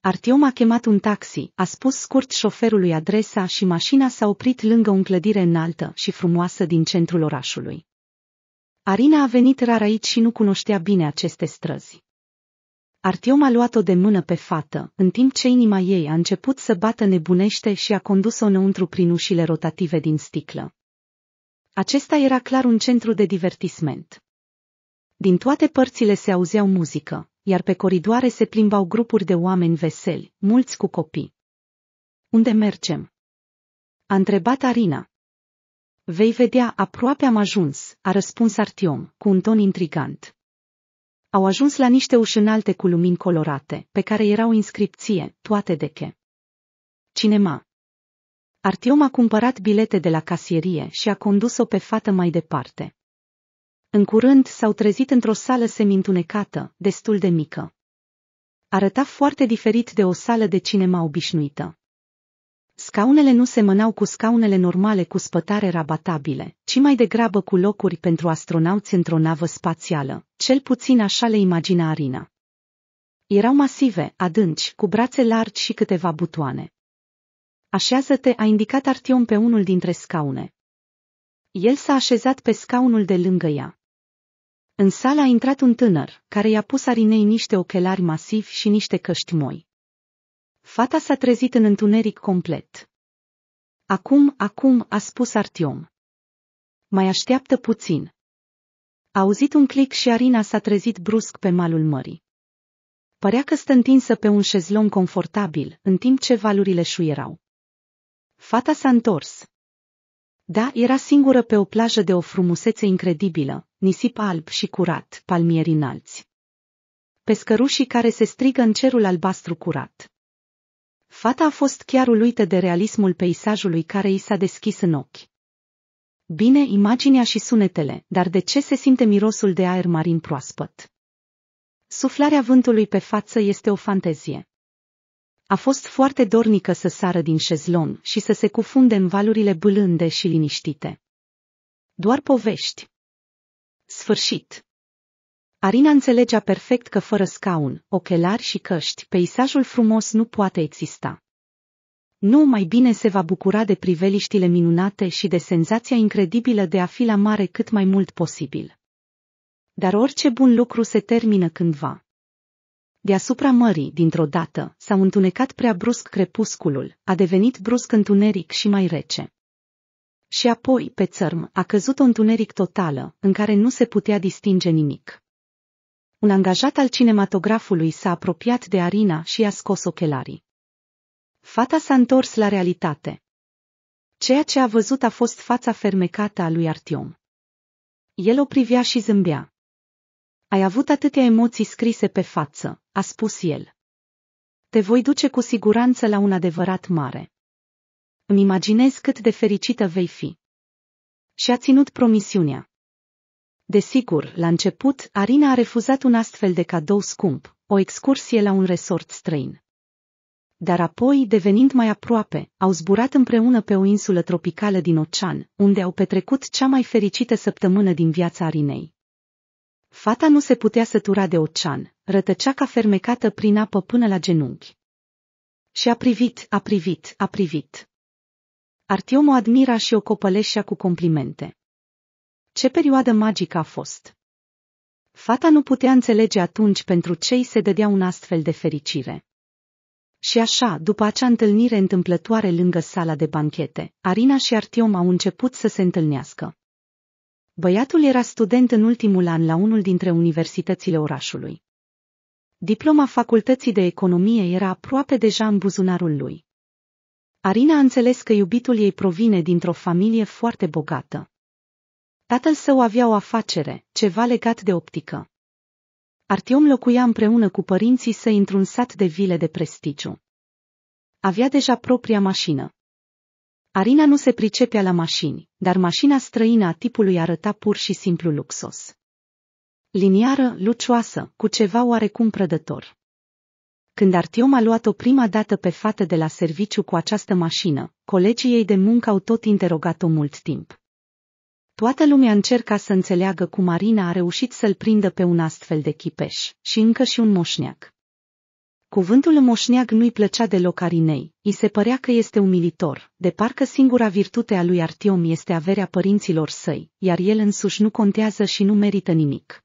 Artiom a chemat un taxi, a spus scurt șoferului adresa și mașina s-a oprit lângă o clădire înaltă și frumoasă din centrul orașului. Arina a venit rar aici și nu cunoștea bine aceste străzi. Artiom a luat-o de mână pe fată, în timp ce inima ei a început să bată nebunește și a condus-o înăuntru prin ușile rotative din sticlă. Acesta era clar un centru de divertisment. Din toate părțile se auzeau muzică, iar pe coridoare se plimbau grupuri de oameni veseli, mulți cu copii. Unde mergem? A întrebat Arina. Vei vedea, aproape am ajuns, a răspuns Artiom, cu un ton intrigant. Au ajuns la niște uși înalte cu lumini colorate, pe care erau inscripție, toate de che. Cinema. Artiom a cumpărat bilete de la casierie și a condus-o pe fată mai departe. În curând s-au trezit într-o sală semintunecată, destul de mică. Arăta foarte diferit de o sală de cinema obișnuită. Scaunele nu semănau cu scaunele normale cu spătare rabatabile, ci mai degrabă cu locuri pentru astronauți într-o navă spațială, cel puțin așa le imagina Arina. Erau masive, adânci, cu brațe largi și câteva butoane. Așează-te, a indicat Artion pe unul dintre scaune. El s-a așezat pe scaunul de lângă ea. În sală a intrat un tânăr, care i-a pus Arinei niște ochelari masivi și niște căști moi. Fata s-a trezit în întuneric complet. Acum, acum, a spus Artiom. Mai așteaptă puțin. A auzit un clic și Arina s-a trezit brusc pe malul mării. Părea că stă întinsă pe un șezlon confortabil, în timp ce valurile șuierau. Fata s-a întors. Da, era singură pe o plajă de o frumusețe incredibilă, nisip alb și curat, palmieri înalți. Pescărușii care se strigă în cerul albastru curat. Fata a fost chiar uluită de realismul peisajului care i s-a deschis în ochi. Bine imaginea și sunetele, dar de ce se simte mirosul de aer marin proaspăt? Suflarea vântului pe față este o fantezie. A fost foarte dornică să sară din șezlon și să se cufunde în valurile bâlânde și liniștite. Doar povești. Sfârșit. Arina înțelegea perfect că fără scaun, ochelari și căști, peisajul frumos nu poate exista. Nu mai bine se va bucura de priveliștile minunate și de senzația incredibilă de a fi la mare cât mai mult posibil. Dar orice bun lucru se termină cândva. Deasupra mării, dintr-o dată, s-a întunecat prea brusc crepusculul, a devenit brusc întuneric și mai rece și apoi, pe țărm, a căzut o întuneric totală, în care nu se putea distinge nimic un angajat al cinematografului s-a apropiat de Arina și a scos ochelarii. Fata s-a întors la realitate. Ceea ce a văzut a fost fața fermecată a lui Artiom. El o privea și zâmbea. Ai avut atâtea emoții scrise pe față, a spus el. Te voi duce cu siguranță la un adevărat mare. Îmi imaginez cât de fericită vei fi. Și a ținut promisiunea. Desigur, la început, Arina a refuzat un astfel de cadou scump, o excursie la un resort străin. Dar apoi, devenind mai aproape, au zburat împreună pe o insulă tropicală din ocean, unde au petrecut cea mai fericită săptămână din viața Arinei. Fata nu se putea sătura de ocean, rătăcea ca fermecată prin apă până la genunchi. Și a privit, a privit, a privit. Artiom o admira și o copăleșea cu complimente. Ce perioadă magică a fost! Fata nu putea înțelege atunci pentru ce îi se dădea un astfel de fericire. Și așa, după acea întâlnire întâmplătoare lângă sala de banchete, Arina și Artiom au început să se întâlnească. Băiatul era student în ultimul an la unul dintre universitățile orașului. Diploma facultății de economie era aproape deja în buzunarul lui. Arina a înțeles că iubitul ei provine dintr-o familie foarte bogată. Tatăl său avea o afacere, ceva legat de optică. Artiom locuia împreună cu părinții săi într-un sat de vile de prestigiu. Avea deja propria mașină. Arina nu se pricepea la mașini, dar mașina străină a tipului arăta pur și simplu luxos. Liniară, lucioasă, cu ceva oarecum prădător. Când Artiom a luat-o prima dată pe fată de la serviciu cu această mașină, colegii ei de muncă au tot interogat-o mult timp. Toată lumea încerca să înțeleagă cum Marina a reușit să-l prindă pe un astfel de chipeș și încă și un moșneac. Cuvântul moșneag nu-i plăcea deloc Arinei, îi se părea că este umilitor, de parcă singura virtute a lui Artiom este averea părinților săi, iar el însuși nu contează și nu merită nimic.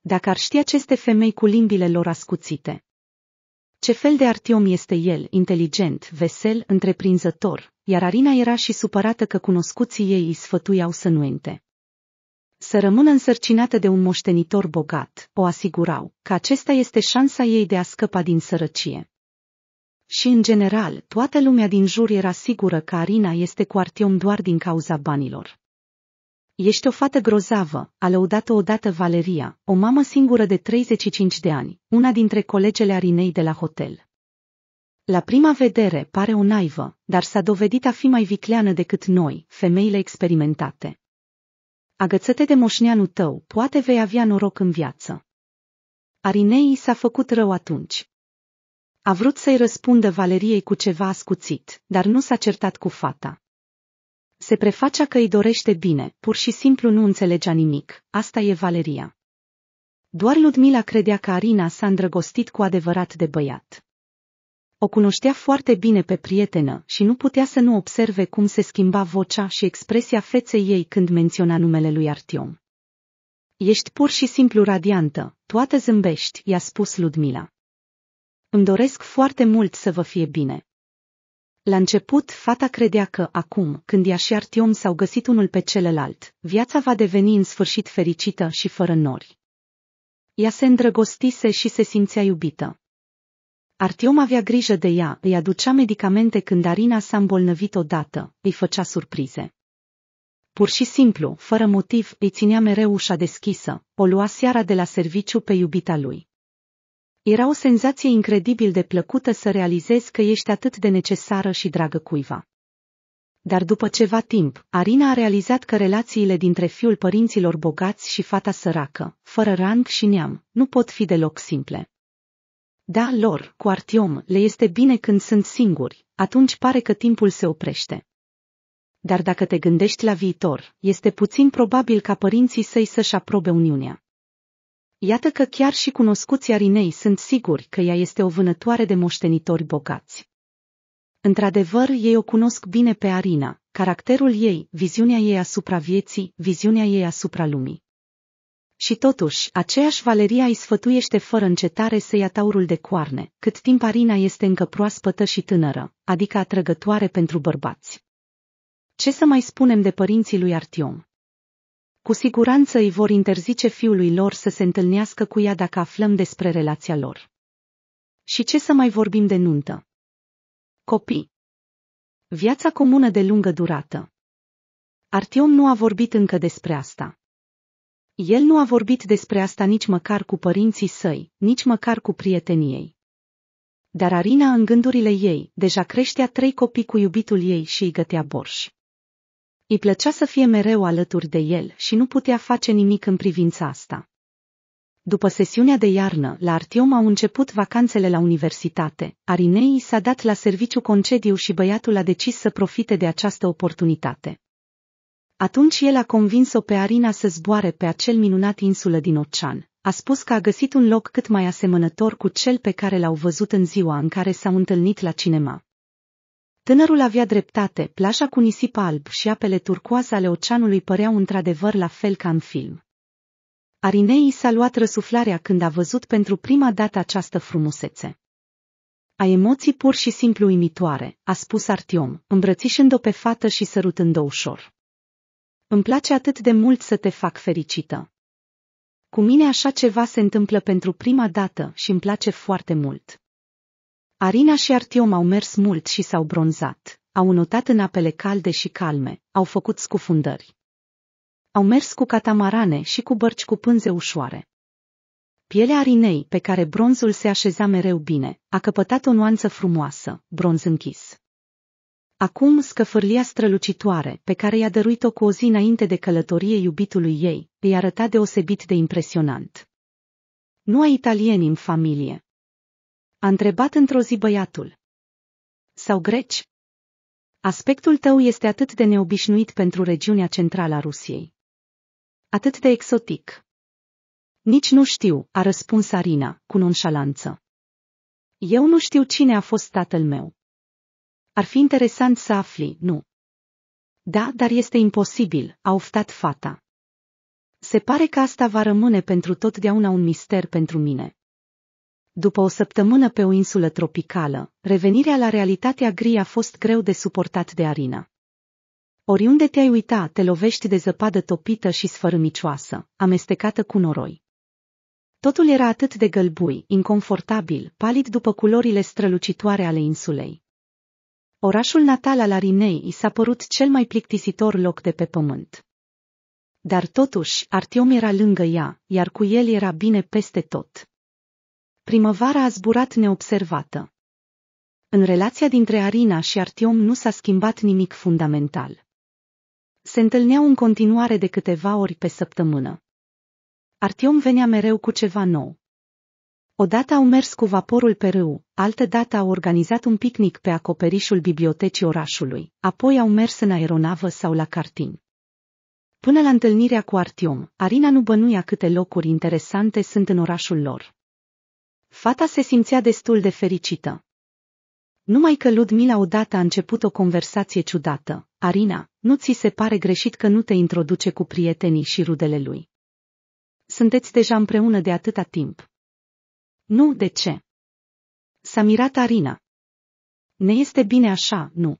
Dacă ar ști aceste femei cu limbile lor ascuțite, ce fel de Artiom este el, inteligent, vesel, întreprinzător, iar Arina era și supărată că cunoscuții ei îi sfătuiau să nu ente. Să rămână însărcinată de un moștenitor bogat, o asigurau că acesta este șansa ei de a scăpa din sărăcie. Și în general, toată lumea din jur era sigură că Arina este cu Artiom doar din cauza banilor. Ești o fată grozavă, a lăudat-o odată Valeria, o mamă singură de 35 de ani, una dintre colegele Arinei de la hotel. La prima vedere pare o naivă, dar s-a dovedit a fi mai vicleană decât noi, femeile experimentate. Agățăte de moșneanul tău, poate vei avea noroc în viață. Arinei s-a făcut rău atunci. A vrut să-i răspundă Valeriei cu ceva ascuțit, dar nu s-a certat cu fata. Se prefacea că îi dorește bine, pur și simplu nu înțelegea nimic, asta e Valeria. Doar Ludmila credea că Arina s-a îndrăgostit cu adevărat de băiat. O cunoștea foarte bine pe prietenă și nu putea să nu observe cum se schimba vocea și expresia feței ei când menționa numele lui Artiom. Ești pur și simplu radiantă, toată zâmbești, i-a spus Ludmila. Îmi doresc foarte mult să vă fie bine. La început, fata credea că, acum, când ea și Artiom s-au găsit unul pe celălalt, viața va deveni în sfârșit fericită și fără nori. Ea se îndrăgostise și se simțea iubită. Artiom avea grijă de ea, îi aducea medicamente când Arina s-a îmbolnăvit odată, îi făcea surprize. Pur și simplu, fără motiv, îi ținea mereu ușa deschisă, o lua seara de la serviciu pe iubita lui. Era o senzație incredibil de plăcută să realizezi că ești atât de necesară și dragă cuiva. Dar după ceva timp, Arina a realizat că relațiile dintre fiul părinților bogați și fata săracă, fără rang și neam, nu pot fi deloc simple. Da, lor, cu Artiom, le este bine când sunt singuri, atunci pare că timpul se oprește. Dar dacă te gândești la viitor, este puțin probabil ca părinții săi să-și aprobe uniunea. Iată că chiar și cunoscuții Arinei sunt siguri că ea este o vânătoare de moștenitori bogați. Într-adevăr, ei o cunosc bine pe Arina, caracterul ei, viziunea ei asupra vieții, viziunea ei asupra lumii. Și totuși, aceeași Valeria îi sfătuiește fără încetare să ia taurul de coarne, cât timp Arina este încă proaspătă și tânără, adică atrăgătoare pentru bărbați. Ce să mai spunem de părinții lui Artiom? cu siguranță îi vor interzice fiului lor să se întâlnească cu ea dacă aflăm despre relația lor. Și ce să mai vorbim de nuntă? Copii. Viața comună de lungă durată. Artiom nu a vorbit încă despre asta. El nu a vorbit despre asta nici măcar cu părinții săi, nici măcar cu prietenii ei. Dar Arina în gândurile ei deja creștea trei copii cu iubitul ei și îi gătea borș. Îi plăcea să fie mereu alături de el și nu putea face nimic în privința asta. După sesiunea de iarnă, la Artiom au început vacanțele la universitate, Arinei s-a dat la serviciu concediu și băiatul a decis să profite de această oportunitate. Atunci el a convins-o pe Arina să zboare pe acel minunat insulă din ocean. A spus că a găsit un loc cât mai asemănător cu cel pe care l-au văzut în ziua în care s-au întâlnit la cinema. Tânărul avea dreptate, plaja cu nisip alb și apele turcoase ale oceanului păreau într-adevăr la fel ca în film. Arinei s-a luat răsuflarea când a văzut pentru prima dată această frumusețe. A emoții pur și simplu imitoare, a spus Artiom, îmbrățișând-o pe fată și sărutând-o ușor. Îmi place atât de mult să te fac fericită. Cu mine așa ceva se întâmplă pentru prima dată și îmi place foarte mult. Arina și Artiom au mers mult și s-au bronzat, au înotat în apele calde și calme, au făcut scufundări. Au mers cu catamarane și cu bărci cu pânze ușoare. Pielea Arinei, pe care bronzul se așeza mereu bine, a căpătat o nuanță frumoasă, bronz închis. Acum scăfârlia strălucitoare, pe care i-a dăruit-o cu o zi înainte de călătorie iubitului ei, îi arăta deosebit de impresionant. Nu ai italieni în familie, a întrebat într-o zi băiatul. Sau greci? Aspectul tău este atât de neobișnuit pentru regiunea centrală a Rusiei. Atât de exotic. Nici nu știu, a răspuns Arina, cu nonșalanță. Eu nu știu cine a fost tatăl meu. Ar fi interesant să afli, nu? Da, dar este imposibil, a oftat fata. Se pare că asta va rămâne pentru totdeauna un mister pentru mine după o săptămână pe o insulă tropicală, revenirea la realitatea gri a fost greu de suportat de Arina. Oriunde te-ai uita, te lovești de zăpadă topită și sfărâmicioasă, amestecată cu noroi. Totul era atât de gălbui, inconfortabil, palid după culorile strălucitoare ale insulei. Orașul natal al Arinei i s-a părut cel mai plictisitor loc de pe pământ. Dar totuși, Artiom era lângă ea, iar cu el era bine peste tot primăvara a zburat neobservată. În relația dintre Arina și Artiom nu s-a schimbat nimic fundamental. Se întâlneau în continuare de câteva ori pe săptămână. Artiom venea mereu cu ceva nou. Odată au mers cu vaporul pe râu, altă dată au organizat un picnic pe acoperișul bibliotecii orașului, apoi au mers în aeronavă sau la cartin. Până la întâlnirea cu Artiom, Arina nu bănuia câte locuri interesante sunt în orașul lor. Fata se simțea destul de fericită. Numai că Ludmila odată a început o conversație ciudată. Arina, nu ți se pare greșit că nu te introduce cu prietenii și rudele lui? Sunteți deja împreună de atâta timp. Nu, de ce? S-a mirat Arina. Ne este bine așa, nu?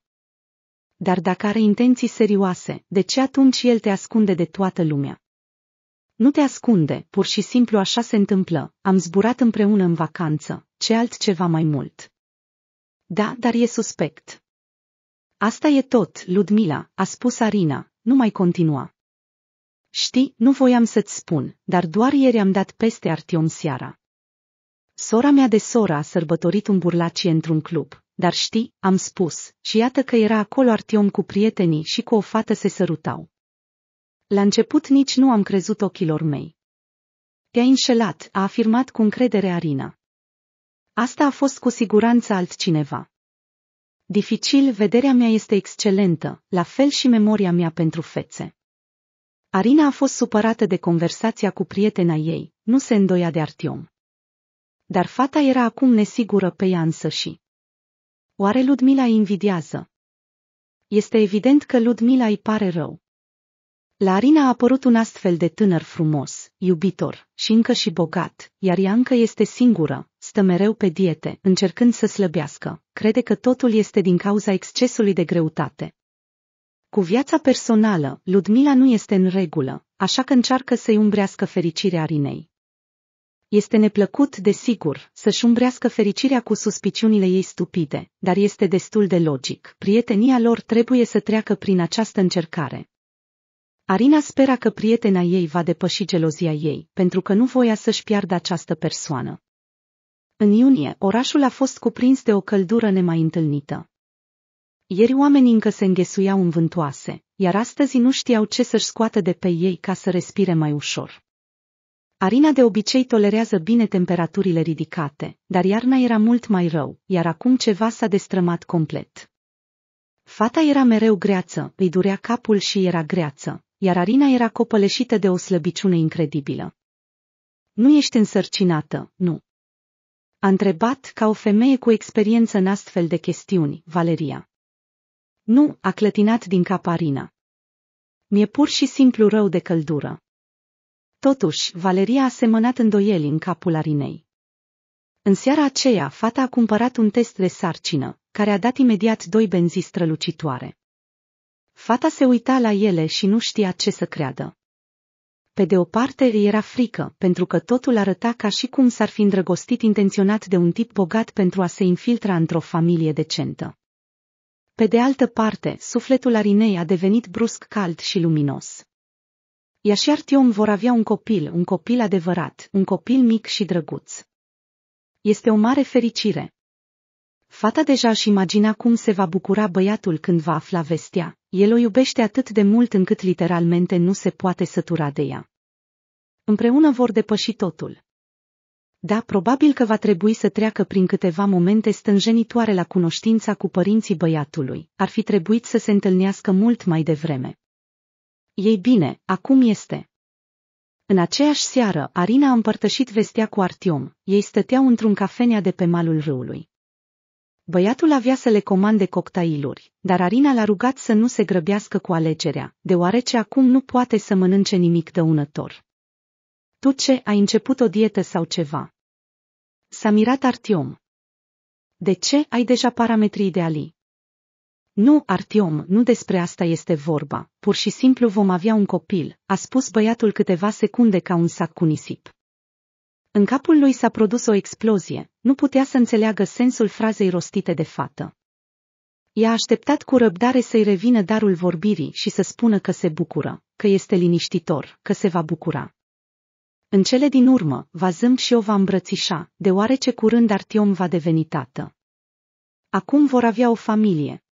Dar dacă are intenții serioase, de ce atunci el te ascunde de toată lumea? Nu te ascunde, pur și simplu așa se întâmplă, am zburat împreună în vacanță, ce altceva mai mult. Da, dar e suspect. Asta e tot, Ludmila, a spus Arina, nu mai continua. Știi, nu voiam să-ți spun, dar doar ieri am dat peste Artiom seara. Sora mea de sora a sărbătorit un burlacie într-un club, dar știi, am spus, și iată că era acolo Artiom cu prietenii și cu o fată se sărutau. La început nici nu am crezut ochilor mei. te a înșelat, a afirmat cu încredere Arina. Asta a fost cu siguranță altcineva. Dificil, vederea mea este excelentă, la fel și memoria mea pentru fețe. Arina a fost supărată de conversația cu prietena ei, nu se îndoia de Artiom. Dar fata era acum nesigură pe ea însăși. Oare Ludmila invidiază? Este evident că Ludmila îi pare rău. La Arina a apărut un astfel de tânăr frumos, iubitor, și încă și bogat, iar ea încă este singură, stă mereu pe diete, încercând să slăbească, crede că totul este din cauza excesului de greutate. Cu viața personală, Ludmila nu este în regulă, așa că încearcă să-i umbrească fericirea Arinei. Este neplăcut, desigur, să-și umbrească fericirea cu suspiciunile ei stupide, dar este destul de logic. Prietenia lor trebuie să treacă prin această încercare. Arina spera că prietena ei va depăși gelozia ei, pentru că nu voia să-și piardă această persoană. În iunie, orașul a fost cuprins de o căldură nemai întâlnită. Ieri oamenii încă se înghesuiau în vântoase, iar astăzi nu știau ce să-și scoată de pe ei ca să respire mai ușor. Arina de obicei tolerează bine temperaturile ridicate, dar iarna era mult mai rău, iar acum ceva s-a destrămat complet. Fata era mereu greață, îi durea capul și era greață, iar Arina era copăleșită de o slăbiciune incredibilă. Nu ești însărcinată, nu. A întrebat ca o femeie cu experiență în astfel de chestiuni, Valeria. Nu, a clătinat din cap Arina. Mi-e pur și simplu rău de căldură. Totuși, Valeria a semănat îndoieli în capul Arinei. În seara aceea, fata a cumpărat un test de sarcină, care a dat imediat doi benzi strălucitoare. Fata se uita la ele și nu știa ce să creadă. Pe de o parte îi era frică, pentru că totul arăta ca și cum s-ar fi îndrăgostit intenționat de un tip bogat pentru a se infiltra într-o familie decentă. Pe de altă parte, sufletul Arinei a devenit brusc cald și luminos. Ea și Artiom vor avea un copil, un copil adevărat, un copil mic și drăguț. Este o mare fericire, Fata deja își imagina cum se va bucura băiatul când va afla vestea, el o iubește atât de mult încât literalmente nu se poate sătura de ea. Împreună vor depăși totul. Da, probabil că va trebui să treacă prin câteva momente stânjenitoare la cunoștința cu părinții băiatului. Ar fi trebuit să se întâlnească mult mai devreme. Ei bine, acum este. În aceeași seară, Arina a împărtășit vestea cu Artiom. Ei stăteau într-un cafenea de pe malul râului. Băiatul avea să le comande cocktailuri, dar Arina l-a rugat să nu se grăbească cu alegerea, deoarece acum nu poate să mănânce nimic dăunător. Tu ce, ai început o dietă sau ceva? S-a mirat Artiom. De ce ai deja parametrii ideali? Nu, Artiom, nu despre asta este vorba, pur și simplu vom avea un copil, a spus băiatul câteva secunde ca un sac cu nisip. În capul lui s-a produs o explozie, nu putea să înțeleagă sensul frazei rostite de fată. I-a așteptat cu răbdare să-i revină darul vorbirii și să spună că se bucură, că este liniștitor, că se va bucura. În cele din urmă, va zâmb și o va îmbrățișa, deoarece curând Artiom va deveni tată. Acum vor avea o familie.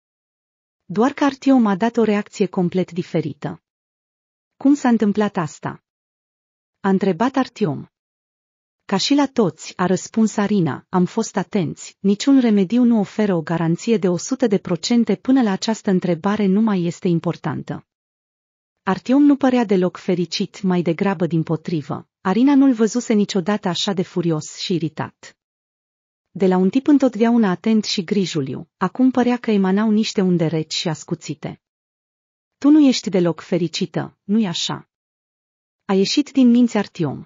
Doar că Artiom a dat o reacție complet diferită. Cum s-a întâmplat asta? A întrebat Artiom. Ca și la toți, a răspuns Arina, am fost atenți, niciun remediu nu oferă o garanție de 100% până la această întrebare nu mai este importantă. Artiom nu părea deloc fericit, mai degrabă din potrivă. Arina nu-l văzuse niciodată așa de furios și iritat. De la un tip întotdeauna atent și grijuliu, acum părea că emanau niște unde reci și ascuțite. Tu nu ești deloc fericită, nu-i așa? A ieșit din minți Artiom.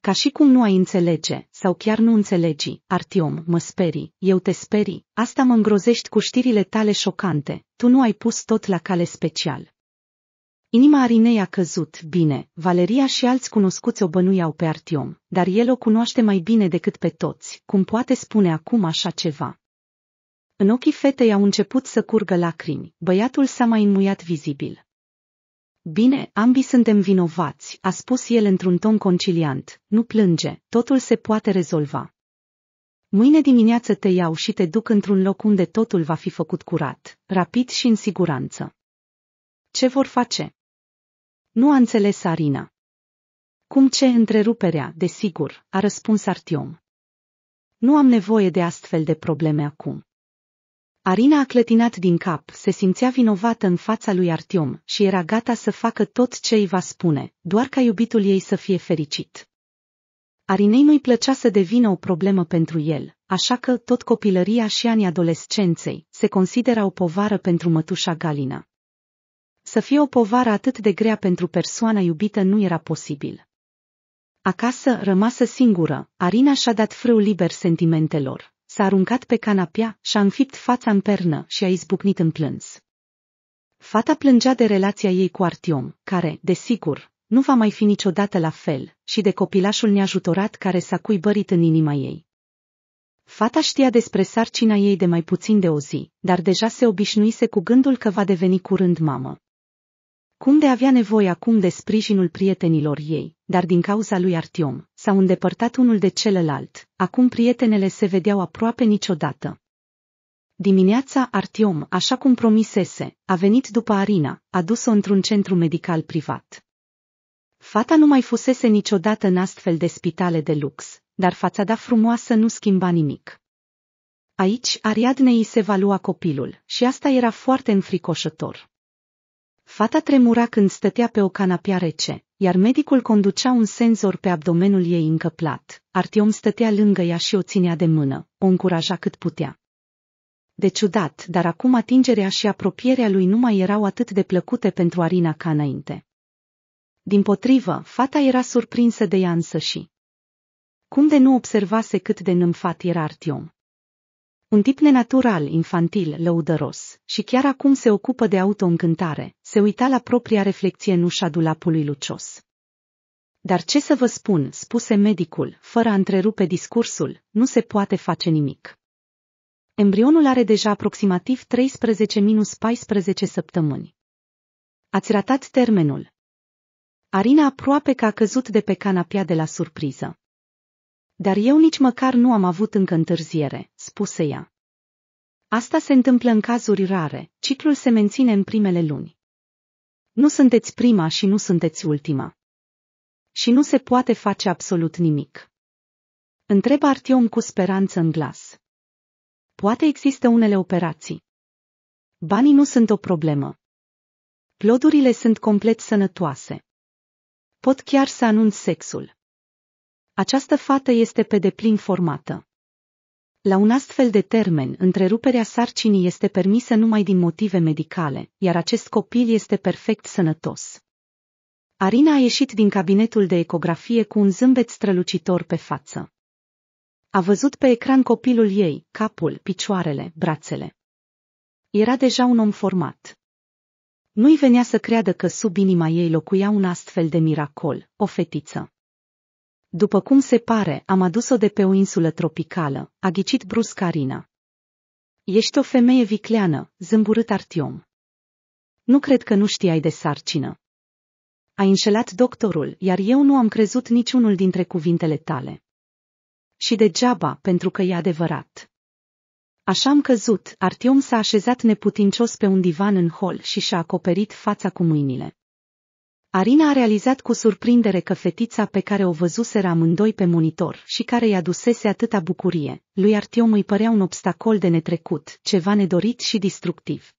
Ca și cum nu ai înțelege, sau chiar nu înțelegi, Artiom, mă sperii, eu te sperii, asta mă îngrozești cu știrile tale șocante, tu nu ai pus tot la cale special. Inima Arinei a căzut, bine, Valeria și alți cunoscuți o bănuiau pe Artiom, dar el o cunoaște mai bine decât pe toți, cum poate spune acum așa ceva. În ochii fetei au început să curgă lacrimi, băiatul s-a mai înmuiat vizibil. Bine, ambii suntem vinovați, a spus el într-un ton conciliant, nu plânge, totul se poate rezolva. Mâine dimineață te iau și te duc într-un loc unde totul va fi făcut curat, rapid și în siguranță. Ce vor face? Nu a înțeles Arina. Cum ce întreruperea, desigur, a răspuns Artiom. Nu am nevoie de astfel de probleme acum. Arina a clătinat din cap, se simțea vinovată în fața lui Artiom și era gata să facă tot ce îi va spune, doar ca iubitul ei să fie fericit. Arinei nu-i plăcea să devină o problemă pentru el, așa că tot copilăria și anii adolescenței se considera o povară pentru mătușa Galina. Să fie o povară atât de grea pentru persoana iubită nu era posibil. Acasă, rămasă singură, Arina și-a dat frâu liber sentimentelor. S-a aruncat pe canapea, și-a înfipt fața în pernă și a izbucnit în plâns. Fata plângea de relația ei cu Artiom, care, desigur, nu va mai fi niciodată la fel, și de copilașul neajutorat care s-a cuibărit în inima ei. Fata știa despre sarcina ei de mai puțin de o zi, dar deja se obișnuise cu gândul că va deveni curând mamă. Cum de avea nevoie acum de sprijinul prietenilor ei, dar din cauza lui Artiom, s-au îndepărtat unul de celălalt, acum prietenele se vedeau aproape niciodată. Dimineața Artiom, așa cum promisese, a venit după Arina, a dus-o într-un centru medical privat. Fata nu mai fusese niciodată în astfel de spitale de lux, dar fațada frumoasă nu schimba nimic. Aici Ariadnei se va lua copilul și asta era foarte înfricoșător. Fata tremura când stătea pe o canapea rece, iar medicul conducea un senzor pe abdomenul ei încăplat. Artiom stătea lângă ea și o ținea de mână, o încuraja cât putea. De ciudat, dar acum atingerea și apropierea lui nu mai erau atât de plăcute pentru Arina ca înainte. Din potrivă, fata era surprinsă de ea însăși. Cum de nu observase cât de nâmfat era Artiom? Un tip nenatural, infantil, lăudăros, și chiar acum se ocupă de autoîncântare, se uita la propria reflecție în ușa dulapului lucios. Dar ce să vă spun, spuse medicul, fără a întrerupe discursul, nu se poate face nimic. Embrionul are deja aproximativ 13-14 săptămâni. Ați ratat termenul. Arina aproape că a căzut de pe canapea de la surpriză. Dar eu nici măcar nu am avut încă întârziere, spuse ea. Asta se întâmplă în cazuri rare, ciclul se menține în primele luni. Nu sunteți prima și nu sunteți ultima. Și nu se poate face absolut nimic. Întreb Artiom cu speranță în glas. Poate există unele operații. Banii nu sunt o problemă. Plodurile sunt complet sănătoase. Pot chiar să anunț sexul. Această fată este pe deplin formată. La un astfel de termen, întreruperea sarcinii este permisă numai din motive medicale, iar acest copil este perfect sănătos. Arina a ieșit din cabinetul de ecografie cu un zâmbet strălucitor pe față. A văzut pe ecran copilul ei, capul, picioarele, brațele. Era deja un om format. Nu-i venea să creadă că sub inima ei locuia un astfel de miracol, o fetiță. După cum se pare, am adus-o de pe o insulă tropicală, a ghicit brusc Arina. Ești o femeie vicleană, zâmburât Artiom. Nu cred că nu știai de sarcină. Ai înșelat doctorul, iar eu nu am crezut niciunul dintre cuvintele tale. Și degeaba, pentru că e adevărat. Așa am căzut, Artiom s-a așezat neputincios pe un divan în hol și și-a acoperit fața cu mâinile. Arina a realizat cu surprindere că fetița pe care o văzuse amândoi pe monitor și care i-a dusese atâta bucurie, lui Artiom îi părea un obstacol de netrecut, ceva nedorit și destructiv.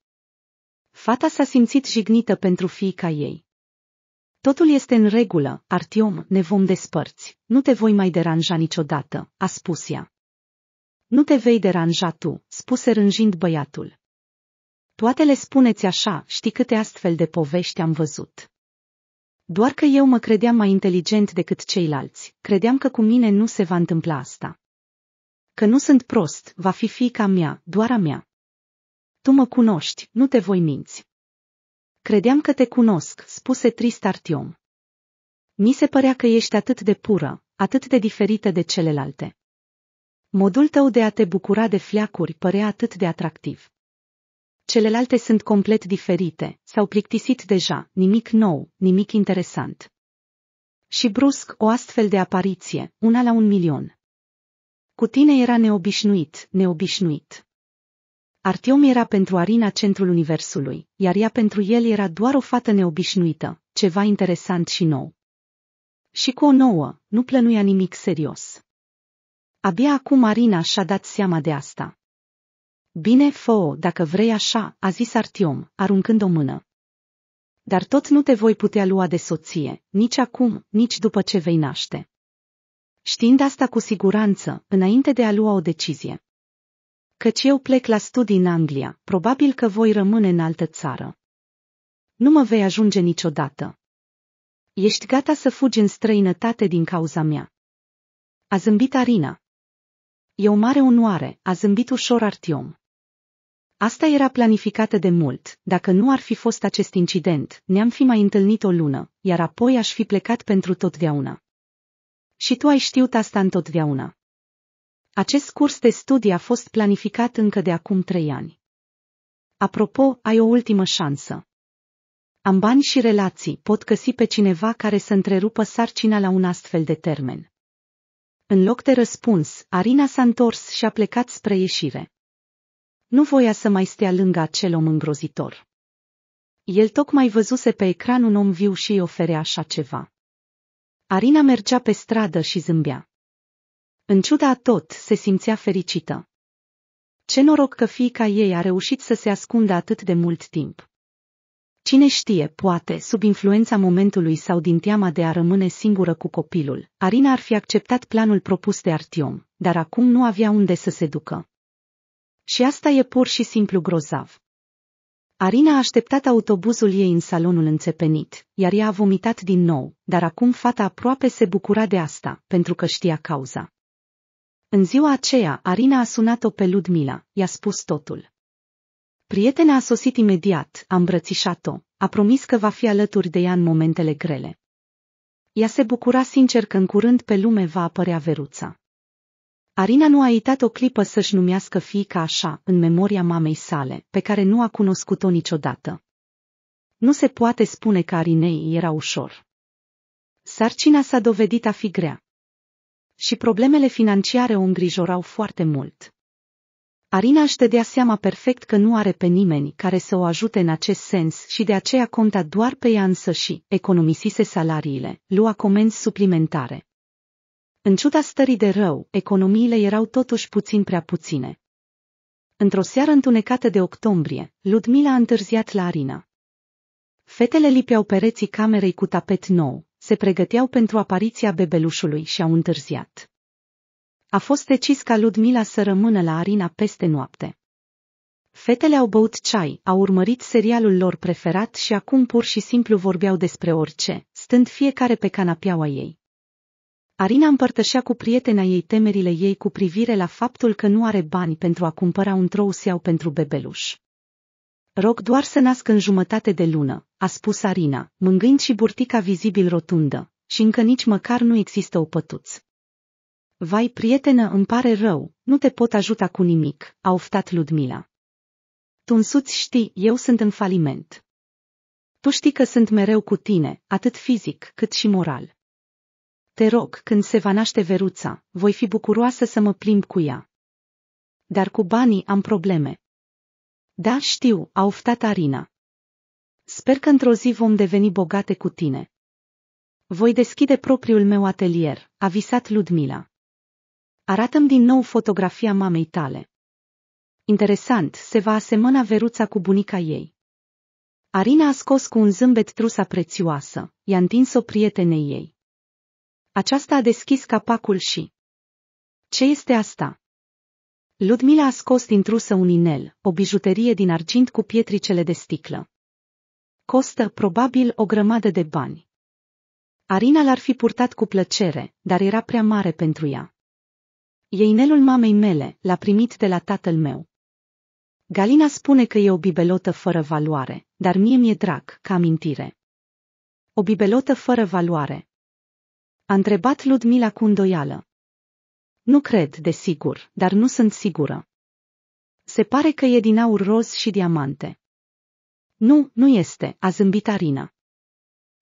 Fata s-a simțit jignită pentru fiica ei. Totul este în regulă, Artiom, ne vom despărți, nu te voi mai deranja niciodată, a spus ea. Nu te vei deranja tu, spuse rânjind băiatul. Toate le spuneți așa, știi câte astfel de povești am văzut. Doar că eu mă credeam mai inteligent decât ceilalți, credeam că cu mine nu se va întâmpla asta. Că nu sunt prost, va fi fiica mea, doar a mea. Tu mă cunoști, nu te voi minți. Credeam că te cunosc, spuse trist Artiom. Mi se părea că ești atât de pură, atât de diferită de celelalte. Modul tău de a te bucura de fleacuri părea atât de atractiv. Celelalte sunt complet diferite, s-au plictisit deja, nimic nou, nimic interesant. Și brusc o astfel de apariție, una la un milion. Cu tine era neobișnuit, neobișnuit. Artiom era pentru Arina centrul universului, iar ea pentru el era doar o fată neobișnuită, ceva interesant și nou. Și cu o nouă, nu plănuia nimic serios. Abia acum Arina și-a dat seama de asta. Bine, fo, dacă vrei așa, a zis Artiom, aruncând o mână. Dar tot nu te voi putea lua de soție, nici acum, nici după ce vei naște. Știind asta cu siguranță, înainte de a lua o decizie. Căci eu plec la studii în Anglia, probabil că voi rămâne în altă țară. Nu mă vei ajunge niciodată. Ești gata să fugi în străinătate din cauza mea. A zâmbit Arina. E o mare onoare, a zâmbit ușor Artiom. Asta era planificată de mult, dacă nu ar fi fost acest incident, ne-am fi mai întâlnit o lună, iar apoi aș fi plecat pentru totdeauna. Și tu ai știut asta întotdeauna. Acest curs de studii a fost planificat încă de acum trei ani. Apropo, ai o ultimă șansă. Am bani și relații, pot găsi pe cineva care să întrerupă sarcina la un astfel de termen. În loc de răspuns, Arina s-a întors și a plecat spre ieșire. Nu voia să mai stea lângă acel om îngrozitor. El tocmai văzuse pe ecran un om viu și îi oferea așa ceva. Arina mergea pe stradă și zâmbea. În ciuda a tot, se simțea fericită. Ce noroc că fiica ei a reușit să se ascundă atât de mult timp. Cine știe, poate, sub influența momentului sau din teama de a rămâne singură cu copilul, Arina ar fi acceptat planul propus de Artiom, dar acum nu avea unde să se ducă. Și asta e pur și simplu grozav. Arina a așteptat autobuzul ei în salonul înțepenit, iar ea a vomitat din nou, dar acum fata aproape se bucura de asta, pentru că știa cauza. În ziua aceea, Arina a sunat-o pe Ludmila, i-a spus totul. Prietena a sosit imediat, a îmbrățișat-o, a promis că va fi alături de ea în momentele grele. Ea se bucura sincer că în curând pe lume va apărea Veruța. Arina nu a uitat o clipă să-și numească fiica așa, în memoria mamei sale, pe care nu a cunoscut-o niciodată. Nu se poate spune că Arinei era ușor. Sarcina s-a dovedit a fi grea. Și problemele financiare o îngrijorau foarte mult. Arina își dădea seama perfect că nu are pe nimeni care să o ajute în acest sens și de aceea conta doar pe ea însă și economisise salariile, lua comenzi suplimentare, în ciuda stării de rău, economiile erau totuși puțin prea puține. Într-o seară întunecată de octombrie, Ludmila a întârziat la arina. Fetele lipeau pereții camerei cu tapet nou, se pregăteau pentru apariția bebelușului și au întârziat. A fost decis ca Ludmila să rămână la Arina peste noapte. Fetele au băut ceai, au urmărit serialul lor preferat și acum pur și simplu vorbeau despre orice, stând fiecare pe canapeaua ei. Arina împărtășea cu prietena ei temerile ei cu privire la faptul că nu are bani pentru a cumpăra un trou pentru bebeluș. Rog doar să nasc în jumătate de lună, a spus Arina, mângâind și burtica vizibil rotundă, și încă nici măcar nu există o pătuț. Vai, prietenă, îmi pare rău, nu te pot ajuta cu nimic, a oftat Ludmila. Tu însuți știi, eu sunt în faliment. Tu știi că sunt mereu cu tine, atât fizic cât și moral. Te rog, când se va naște veruța, voi fi bucuroasă să mă plimb cu ea. Dar cu banii am probleme. Da, știu, a oftat Arina. Sper că într-o zi vom deveni bogate cu tine. Voi deschide propriul meu atelier, a visat Ludmila. Arată-mi din nou fotografia mamei tale. Interesant, se va asemăna veruța cu bunica ei. Arina a scos cu un zâmbet trusa prețioasă, i-a întins-o prietenei ei. Aceasta a deschis capacul și... Ce este asta? Ludmila a scos din trusă un inel, o bijuterie din argint cu pietricele de sticlă. Costă probabil o grămadă de bani. Arina l-ar fi purtat cu plăcere, dar era prea mare pentru ea. E inelul mamei mele, l-a primit de la tatăl meu. Galina spune că e o bibelotă fără valoare, dar mie mi-e drag, ca amintire. O bibelotă fără valoare, a întrebat Ludmila cu îndoială. Nu cred, desigur, dar nu sunt sigură. Se pare că e din aur roz și diamante. Nu, nu este, a zâmbit Arina.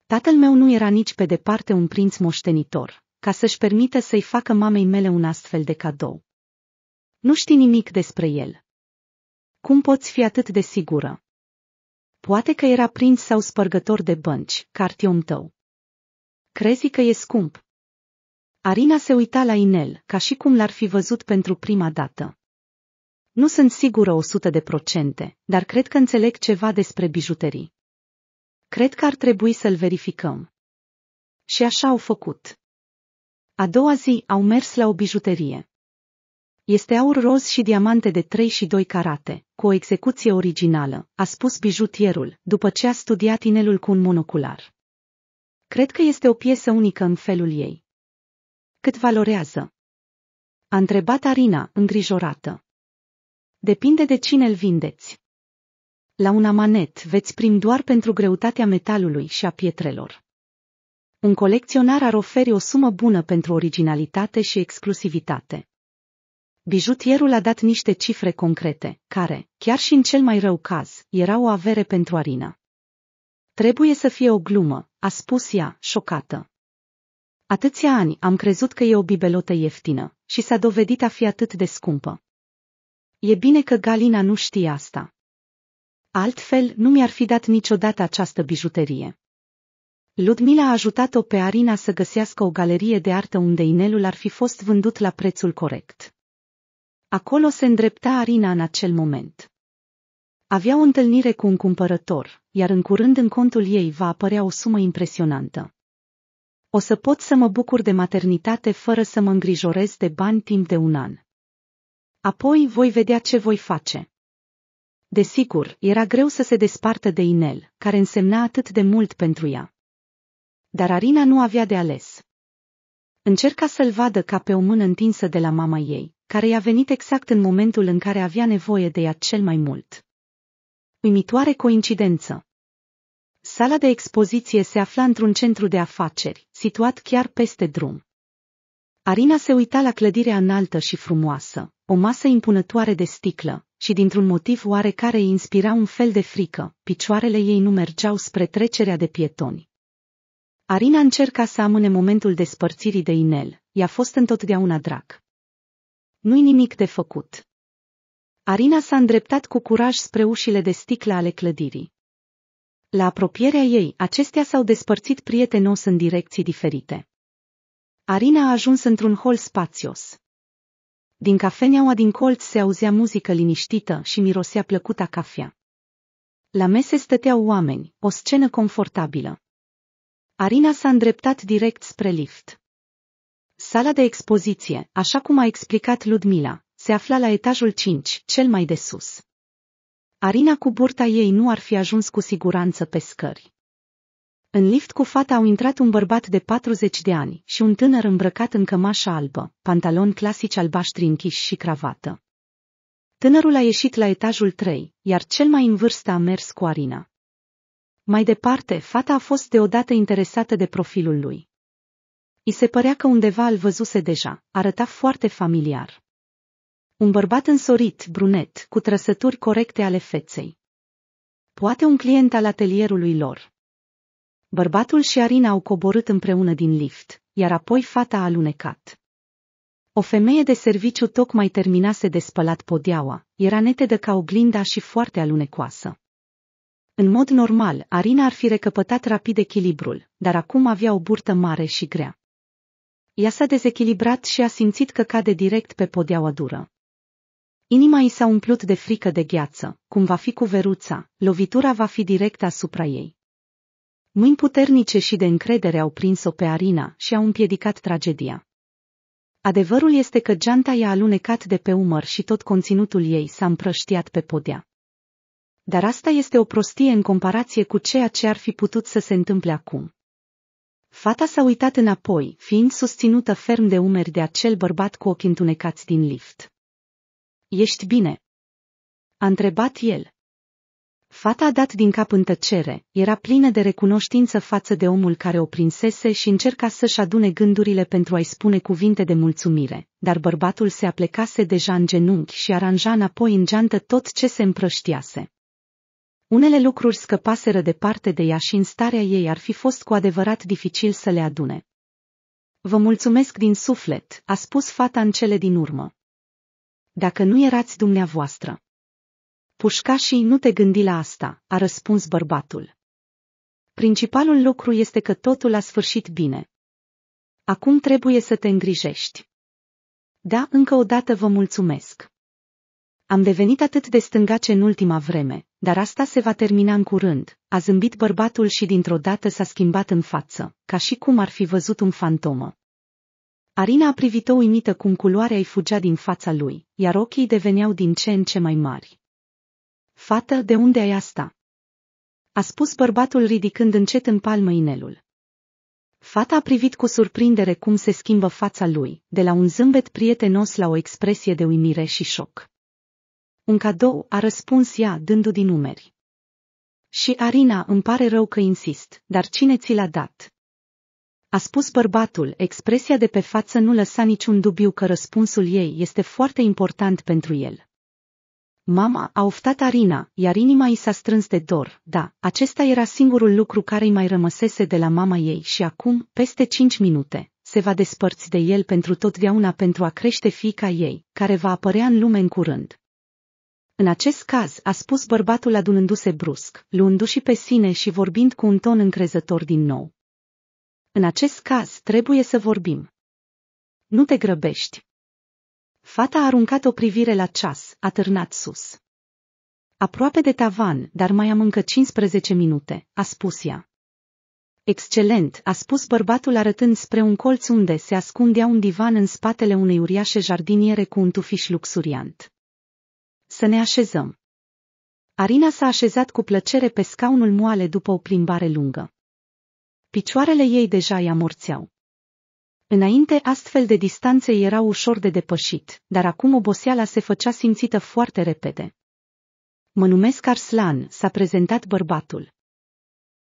Tatăl meu nu era nici pe departe un prinț moștenitor, ca să-și permită să-i facă mamei mele un astfel de cadou. Nu știi nimic despre el. Cum poți fi atât de sigură? Poate că era prinț sau spărgător de bănci, cartion tău. Crezi că e scump? Arina se uita la inel, ca și cum l-ar fi văzut pentru prima dată. Nu sunt sigură o sută de procente, dar cred că înțeleg ceva despre bijuterii. Cred că ar trebui să-l verificăm. Și așa au făcut. A doua zi au mers la o bijuterie. Este aur roz și diamante de 3 și 2 carate, cu o execuție originală, a spus bijutierul, după ce a studiat inelul cu un monocular. Cred că este o piesă unică în felul ei. Cât valorează? A întrebat Arina, îngrijorată. Depinde de cine îl vindeți. La un amanet veți primi doar pentru greutatea metalului și a pietrelor. Un colecționar ar oferi o sumă bună pentru originalitate și exclusivitate. Bijutierul a dat niște cifre concrete, care, chiar și în cel mai rău caz, era o avere pentru Arina. Trebuie să fie o glumă, a spus ea, șocată. Atâția ani am crezut că e o bibelotă ieftină și s-a dovedit a fi atât de scumpă. E bine că Galina nu știe asta. Altfel, nu mi-ar fi dat niciodată această bijuterie. Ludmila a ajutat-o pe Arina să găsească o galerie de artă unde inelul ar fi fost vândut la prețul corect. Acolo se îndrepta Arina în acel moment. Avea o întâlnire cu un cumpărător, iar în curând în contul ei va apărea o sumă impresionantă. O să pot să mă bucur de maternitate fără să mă îngrijorez de bani timp de un an. Apoi voi vedea ce voi face. Desigur, era greu să se despartă de Inel, care însemna atât de mult pentru ea. Dar Arina nu avea de ales. Încerca să-l vadă ca pe o mână întinsă de la mama ei, care i-a venit exact în momentul în care avea nevoie de ea cel mai mult. Uimitoare coincidență! Sala de expoziție se afla într-un centru de afaceri, situat chiar peste drum. Arina se uita la clădirea înaltă și frumoasă, o masă impunătoare de sticlă, și dintr-un motiv oarecare îi inspira un fel de frică, picioarele ei nu mergeau spre trecerea de pietoni. Arina încerca să amâne momentul despărțirii de Inel, i-a fost întotdeauna drag. Nu-i nimic de făcut. Arina s-a îndreptat cu curaj spre ușile de sticlă ale clădirii. La apropierea ei, acestea s-au despărțit prietenos în direcții diferite. Arina a ajuns într-un hol spațios. Din cafeneaua din colț se auzea muzică liniștită și mirosea plăcuta cafea. La mese stăteau oameni, o scenă confortabilă. Arina s-a îndreptat direct spre lift. Sala de expoziție, așa cum a explicat Ludmila, se afla la etajul 5, cel mai de sus. Arina cu burta ei nu ar fi ajuns cu siguranță pe scări. În lift cu fata au intrat un bărbat de 40 de ani și un tânăr îmbrăcat în cămașă albă, pantaloni clasici albaștri închiși și cravată. Tânărul a ieșit la etajul 3, iar cel mai în vârstă a mers cu Arina. Mai departe, fata a fost deodată interesată de profilul lui. I se părea că undeva îl văzuse deja, arăta foarte familiar. Un bărbat însorit, brunet, cu trăsături corecte ale feței. Poate un client al atelierului lor. Bărbatul și Arina au coborât împreună din lift, iar apoi fata a alunecat. O femeie de serviciu tocmai terminase de spălat podeaua, era netedă ca oglinda și foarte alunecoasă. În mod normal, Arina ar fi recăpătat rapid echilibrul, dar acum avea o burtă mare și grea. Ea s-a dezechilibrat și a simțit că cade direct pe podeaua dură. Inima i s-a umplut de frică de gheață, cum va fi cu veruța, lovitura va fi direct asupra ei. Mâini puternice și de încredere au prins-o pe Arina și au împiedicat tragedia. Adevărul este că geanta i-a alunecat de pe umăr și tot conținutul ei s-a împrăștiat pe podea. Dar asta este o prostie în comparație cu ceea ce ar fi putut să se întâmple acum. Fata s-a uitat înapoi, fiind susținută ferm de umeri de acel bărbat cu ochi întunecați din lift ești bine?" A întrebat el. Fata a dat din cap în tăcere, era plină de recunoștință față de omul care o prinsese și încerca să-și adune gândurile pentru a-i spune cuvinte de mulțumire, dar bărbatul se aplecase deja în genunchi și aranja înapoi în geantă tot ce se împrăștiase. Unele lucruri scăpaseră departe de ea și în starea ei ar fi fost cu adevărat dificil să le adune. Vă mulțumesc din suflet, a spus fata în cele din urmă. Dacă nu erați dumneavoastră. Pușcașii nu te gândi la asta, a răspuns bărbatul. Principalul lucru este că totul a sfârșit bine. Acum trebuie să te îngrijești. Da, încă o dată vă mulțumesc. Am devenit atât de stângace în ultima vreme, dar asta se va termina în curând, a zâmbit bărbatul și dintr-o dată s-a schimbat în față, ca și cum ar fi văzut un fantomă. Arina a privit-o uimită cum culoarea îi fugea din fața lui, iar ochii deveneau din ce în ce mai mari. Fată, de unde ai asta? A spus bărbatul ridicând încet în palmă inelul. Fata a privit cu surprindere cum se schimbă fața lui, de la un zâmbet prietenos la o expresie de uimire și șoc. Un cadou, a răspuns ea, dându din numeri. Și Arina, îmi pare rău că insist, dar cine ți l-a dat? a spus bărbatul, expresia de pe față nu lăsa niciun dubiu că răspunsul ei este foarte important pentru el. Mama a oftat Arina, iar inima i s-a strâns de dor, da, acesta era singurul lucru care îi mai rămăsese de la mama ei și acum, peste cinci minute, se va despărți de el pentru totdeauna pentru a crește fiica ei, care va apărea în lume în curând. În acest caz, a spus bărbatul adunându-se brusc, luându-și pe sine și vorbind cu un ton încrezător din nou. În acest caz trebuie să vorbim. Nu te grăbești. Fata a aruncat o privire la ceas, a târnat sus. Aproape de tavan, dar mai am încă 15 minute, a spus ea. Excelent, a spus bărbatul arătând spre un colț unde se ascundea un divan în spatele unei uriașe jardiniere cu un tufiș luxuriant. Să ne așezăm. Arina s-a așezat cu plăcere pe scaunul moale după o plimbare lungă. Picioarele ei deja i amorțeau. Înainte astfel de distanțe era ușor de depășit, dar acum oboseala se făcea simțită foarte repede. Mă numesc Arslan, s-a prezentat bărbatul.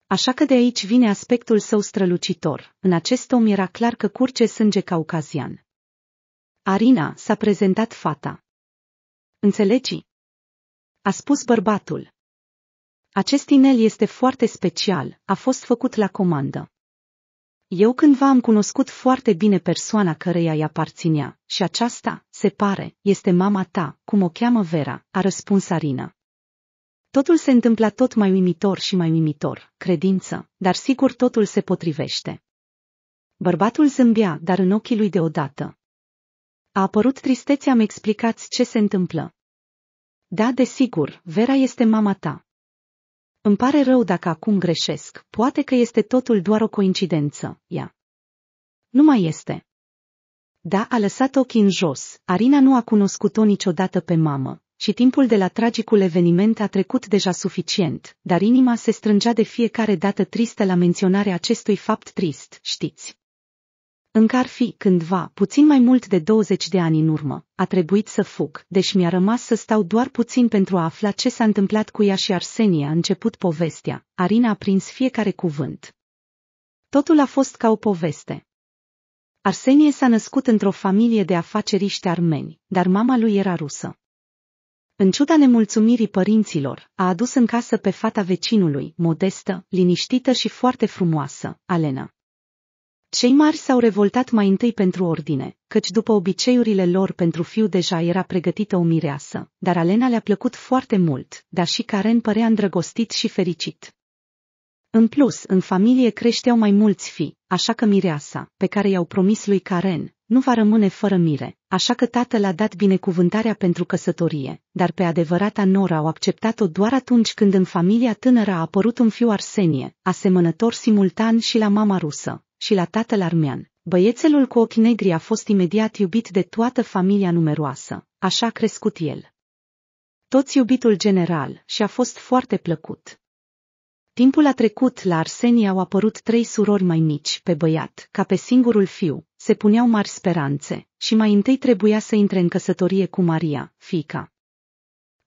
Așa că de aici vine aspectul său strălucitor, în acest om era clar că curge sânge caucazian. Arina, s-a prezentat fata. Înțelegi? A spus bărbatul. Acest inel este foarte special, a fost făcut la comandă. Eu cândva am cunoscut foarte bine persoana căreia îi aparținea, și aceasta, se pare, este mama ta, cum o cheamă Vera, a răspuns Arina. Totul se întâmpla tot mai uimitor și mai uimitor, credință, dar sigur totul se potrivește. Bărbatul zâmbea, dar în ochii lui deodată. A apărut tristețea, mi explicați ce se întâmplă. Da, desigur, Vera este mama ta. Îmi pare rău dacă acum greșesc, poate că este totul doar o coincidență, ea. Nu mai este. Da, a lăsat ochii în jos, Arina nu a cunoscut-o niciodată pe mamă, și timpul de la tragicul eveniment a trecut deja suficient, dar inima se strângea de fiecare dată tristă la menționarea acestui fapt trist, știți. Încă ar fi, cândva, puțin mai mult de 20 de ani în urmă, a trebuit să fug, deși mi-a rămas să stau doar puțin pentru a afla ce s-a întâmplat cu ea și Arsenie a început povestea. Arina a prins fiecare cuvânt. Totul a fost ca o poveste. Arsenie s-a născut într-o familie de afaceriști armeni, dar mama lui era rusă. În ciuda nemulțumirii părinților, a adus în casă pe fata vecinului, modestă, liniștită și foarte frumoasă, Alena. Cei mari s-au revoltat mai întâi pentru ordine, căci după obiceiurile lor pentru fiu deja era pregătită o mireasă, dar Alena le-a plăcut foarte mult, dar și Karen părea îndrăgostit și fericit. În plus, în familie creșteau mai mulți fi, așa că mireasa, pe care i-au promis lui Karen, nu va rămâne fără mire, așa că tatăl a dat binecuvântarea pentru căsătorie, dar pe adevărata Nora au acceptat-o doar atunci când în familia tânără a apărut un fiu Arsenie, asemănător simultan și la mama rusă, și la tatăl armean. Băiețelul cu ochi negri a fost imediat iubit de toată familia numeroasă, așa a crescut el. Toți iubitul general și a fost foarte plăcut. Timpul a trecut, la Arsenie au apărut trei surori mai mici, pe băiat, ca pe singurul fiu, se puneau mari speranțe, și mai întâi trebuia să intre în căsătorie cu Maria, fica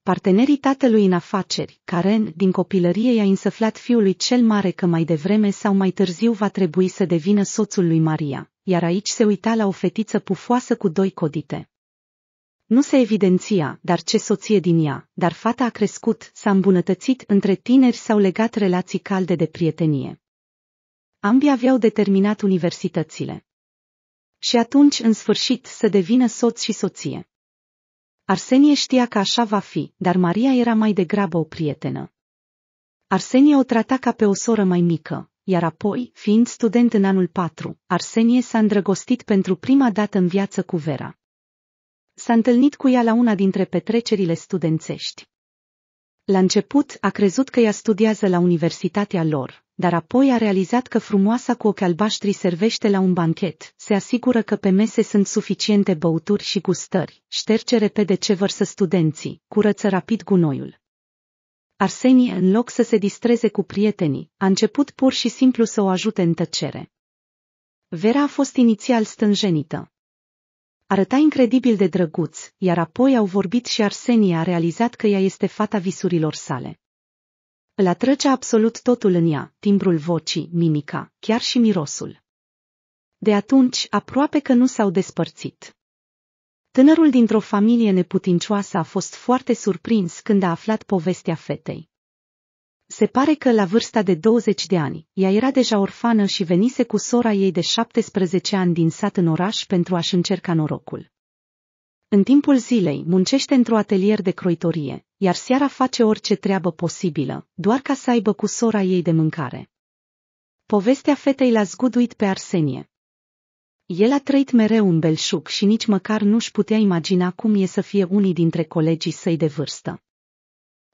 partenerii tatălui în afaceri, Karen, din copilărie i-a însăflat fiului cel mare că mai devreme sau mai târziu va trebui să devină soțul lui Maria, iar aici se uita la o fetiță pufoasă cu doi codite. Nu se evidenția, dar ce soție din ea, dar fata a crescut, s-a îmbunătățit, între tineri s-au legat relații calde de prietenie. Ambii aveau determinat universitățile. Și atunci, în sfârșit, să devină soț și soție. Arsenie știa că așa va fi, dar Maria era mai degrabă o prietenă. Arsenie o trata ca pe o soră mai mică, iar apoi, fiind student în anul 4, Arsenie s-a îndrăgostit pentru prima dată în viață cu Vera. S-a întâlnit cu ea la una dintre petrecerile studențești. La început, a crezut că ea studiază la universitatea lor, dar apoi a realizat că frumoasa cu ochi albaștri servește la un banchet, se asigură că pe mese sunt suficiente băuturi și gustări, șterge repede ce vărsă studenții, curăță rapid gunoiul. Arsenie, în loc să se distreze cu prietenii, a început pur și simplu să o ajute în tăcere. Vera a fost inițial stânjenită. Arăta incredibil de drăguț, iar apoi au vorbit și Arsenie a realizat că ea este fata visurilor sale. Îl atrage absolut totul în ea, timbrul vocii, mimica, chiar și mirosul. De atunci, aproape că nu s-au despărțit. Tânărul dintr-o familie neputincioasă a fost foarte surprins când a aflat povestea fetei. Se pare că la vârsta de 20 de ani, ea era deja orfană și venise cu sora ei de 17 ani din sat în oraș pentru a-și încerca norocul. În timpul zilei muncește într-o atelier de croitorie, iar seara face orice treabă posibilă, doar ca să aibă cu sora ei de mâncare. Povestea fetei l-a zguduit pe Arsenie. El a trăit mereu un belșug și nici măcar nu-și putea imagina cum e să fie unii dintre colegii săi de vârstă.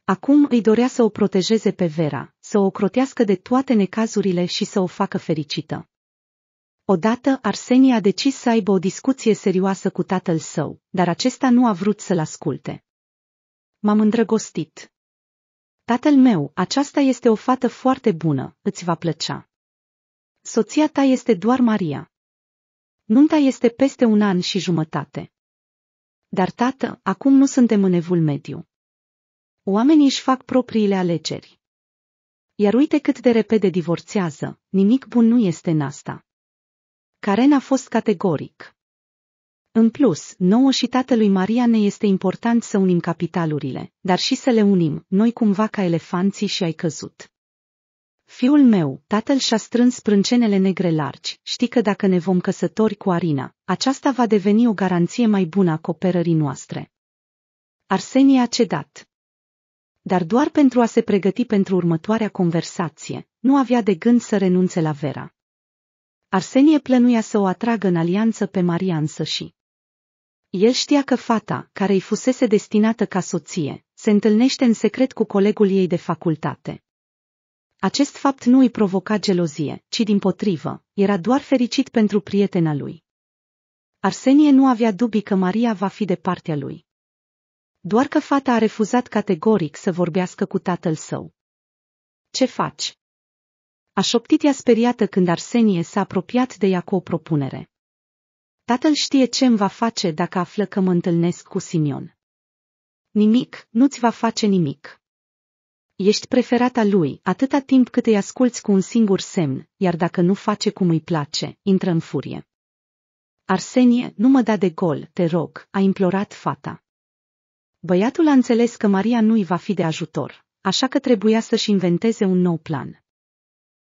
Acum îi dorea să o protejeze pe Vera, să o ocrotească de toate necazurile și să o facă fericită. Odată, Arsenie a decis să aibă o discuție serioasă cu tatăl său, dar acesta nu a vrut să-l asculte m-am îndrăgostit. Tatăl meu, aceasta este o fată foarte bună, îți va plăcea. Soția ta este doar Maria. Nunta este peste un an și jumătate. Dar, tată, acum nu suntem în evul mediu. Oamenii își fac propriile alegeri. Iar uite cât de repede divorțează, nimic bun nu este în asta. Karen a fost categoric. În plus, nouă și tatălui Maria ne este important să unim capitalurile, dar și să le unim, noi cumva ca elefanții și ai căzut. Fiul meu, tatăl și-a strâns prâncenele negre largi, știi că dacă ne vom căsători cu Arina, aceasta va deveni o garanție mai bună a cooperării noastre. Arsenie a cedat. Dar doar pentru a se pregăti pentru următoarea conversație, nu avea de gând să renunțe la Vera. Arsenie plănuia să o atragă în alianță pe Maria însă și. El știa că fata, care îi fusese destinată ca soție, se întâlnește în secret cu colegul ei de facultate. Acest fapt nu îi provoca gelozie, ci din potrivă, era doar fericit pentru prietena lui. Arsenie nu avea dubii că Maria va fi de partea lui. Doar că fata a refuzat categoric să vorbească cu tatăl său. Ce faci? A șoptit ea speriată când Arsenie s-a apropiat de ea cu o propunere. Tatăl știe ce îmi va face dacă află că mă întâlnesc cu Simion. Nimic, nu-ți va face nimic. Ești preferata lui atâta timp cât îi asculți cu un singur semn, iar dacă nu face cum îi place, intră în furie. Arsenie, nu mă da de gol, te rog, a implorat fata. Băiatul a înțeles că Maria nu-i va fi de ajutor, așa că trebuia să-și inventeze un nou plan.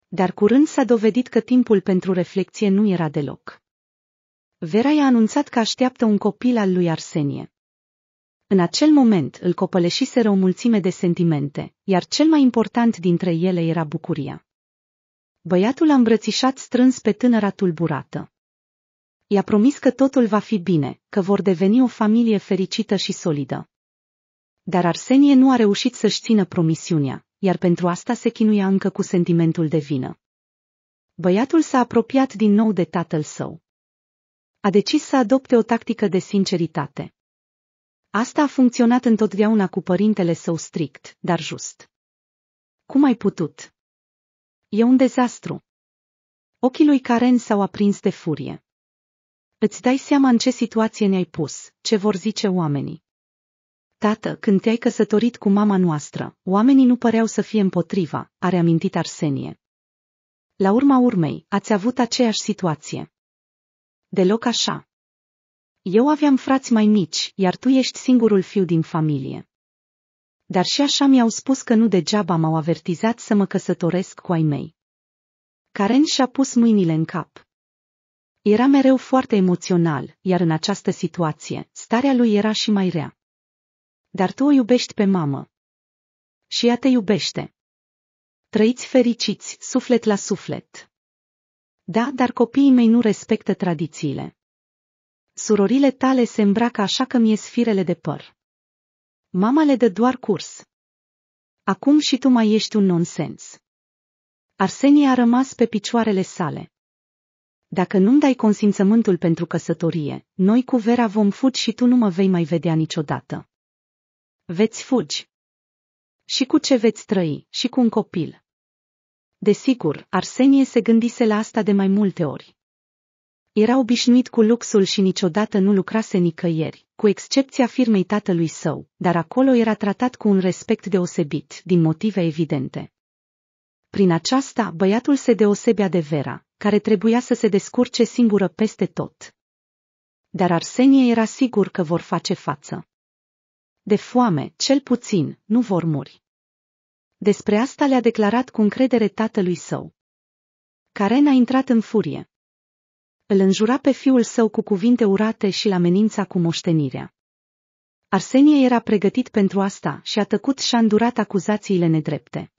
Dar curând s-a dovedit că timpul pentru reflecție nu era deloc. Vera i-a anunțat că așteaptă un copil al lui Arsenie. În acel moment îl copăleșiseră o mulțime de sentimente, iar cel mai important dintre ele era bucuria. Băiatul a îmbrățișat strâns pe tânăra tulburată. I-a promis că totul va fi bine, că vor deveni o familie fericită și solidă. Dar Arsenie nu a reușit să-și țină promisiunea, iar pentru asta se chinuia încă cu sentimentul de vină. Băiatul s-a apropiat din nou de tatăl său a decis să adopte o tactică de sinceritate. Asta a funcționat întotdeauna cu părintele său strict, dar just. Cum ai putut? E un dezastru. Ochii lui Karen s-au aprins de furie. Îți dai seama în ce situație ne-ai pus, ce vor zice oamenii. Tată, când te-ai căsătorit cu mama noastră, oamenii nu păreau să fie împotriva, a reamintit Arsenie. La urma urmei, ați avut aceeași situație deloc așa. Eu aveam frați mai mici, iar tu ești singurul fiu din familie. Dar și așa mi-au spus că nu degeaba m-au avertizat să mă căsătoresc cu ai mei. Karen și-a pus mâinile în cap. Era mereu foarte emoțional, iar în această situație, starea lui era și mai rea. Dar tu o iubești pe mamă. Și ea te iubește. Trăiți fericiți, suflet la suflet. Da, dar copiii mei nu respectă tradițiile. Surorile tale se îmbracă așa că mi e firele de păr. Mama le dă doar curs. Acum și tu mai ești un nonsens. Arsenie a rămas pe picioarele sale. Dacă nu-mi dai consimțământul pentru căsătorie, noi cu Vera vom fugi și tu nu mă vei mai vedea niciodată. Veți fugi. Și cu ce veți trăi, și cu un copil. Desigur, Arsenie se gândise la asta de mai multe ori. Era obișnuit cu luxul și niciodată nu lucrase nicăieri, cu excepția firmei tatălui său, dar acolo era tratat cu un respect deosebit, din motive evidente. Prin aceasta, băiatul se deosebea de Vera, care trebuia să se descurce singură peste tot. Dar Arsenie era sigur că vor face față. De foame, cel puțin, nu vor muri. Despre asta le-a declarat cu încredere tatălui său. Karen a intrat în furie. Îl înjura pe fiul său cu cuvinte urate și la amenința cu moștenirea. Arsenie era pregătit pentru asta și a tăcut și a îndurat acuzațiile nedrepte.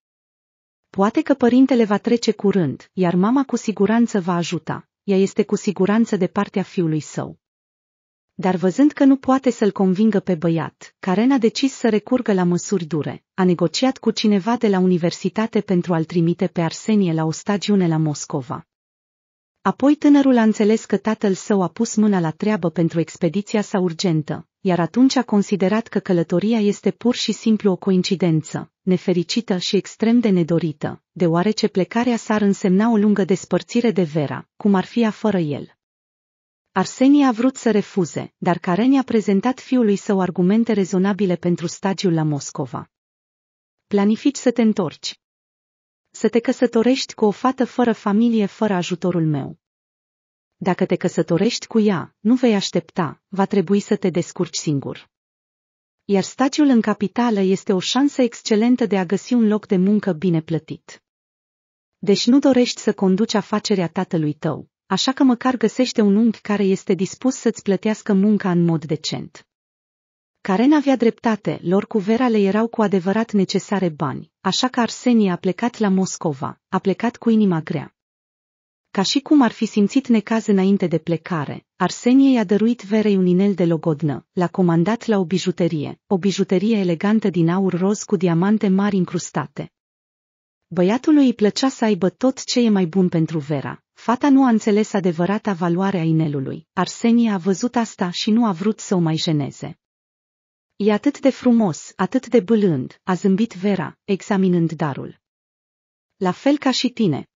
Poate că părintele va trece curând, iar mama cu siguranță va ajuta. Ea este cu siguranță de partea fiului său dar văzând că nu poate să-l convingă pe băiat, Karen a decis să recurgă la măsuri dure. A negociat cu cineva de la universitate pentru a-l trimite pe Arsenie la o stagiune la Moscova. Apoi tânărul a înțeles că tatăl său a pus mâna la treabă pentru expediția sa urgentă, iar atunci a considerat că călătoria este pur și simplu o coincidență, nefericită și extrem de nedorită, deoarece plecarea s ar însemna o lungă despărțire de Vera, cum ar fi fără el. Arsenie a vrut să refuze, dar Karen i-a prezentat fiului său argumente rezonabile pentru stagiul la Moscova. Planifici să te întorci. Să te căsătorești cu o fată fără familie, fără ajutorul meu. Dacă te căsătorești cu ea, nu vei aștepta, va trebui să te descurci singur. Iar stagiul în capitală este o șansă excelentă de a găsi un loc de muncă bine plătit. Deci nu dorești să conduci afacerea tatălui tău, așa că măcar găsește un unghi care este dispus să-ți plătească munca în mod decent. Karen avea dreptate, lor cu vera le erau cu adevărat necesare bani, așa că Arsenie a plecat la Moscova, a plecat cu inima grea. Ca și cum ar fi simțit necaz înainte de plecare, Arsenie i-a dăruit verei un inel de logodnă, l-a comandat la o bijuterie, o bijuterie elegantă din aur roz cu diamante mari incrustate. Băiatului îi plăcea să aibă tot ce e mai bun pentru Vera, Fata nu a înțeles adevărata valoare a inelului. Arsenie a văzut asta și nu a vrut să o mai jeneze. E atât de frumos, atât de bâlând, a zâmbit Vera, examinând darul. La fel ca și tine.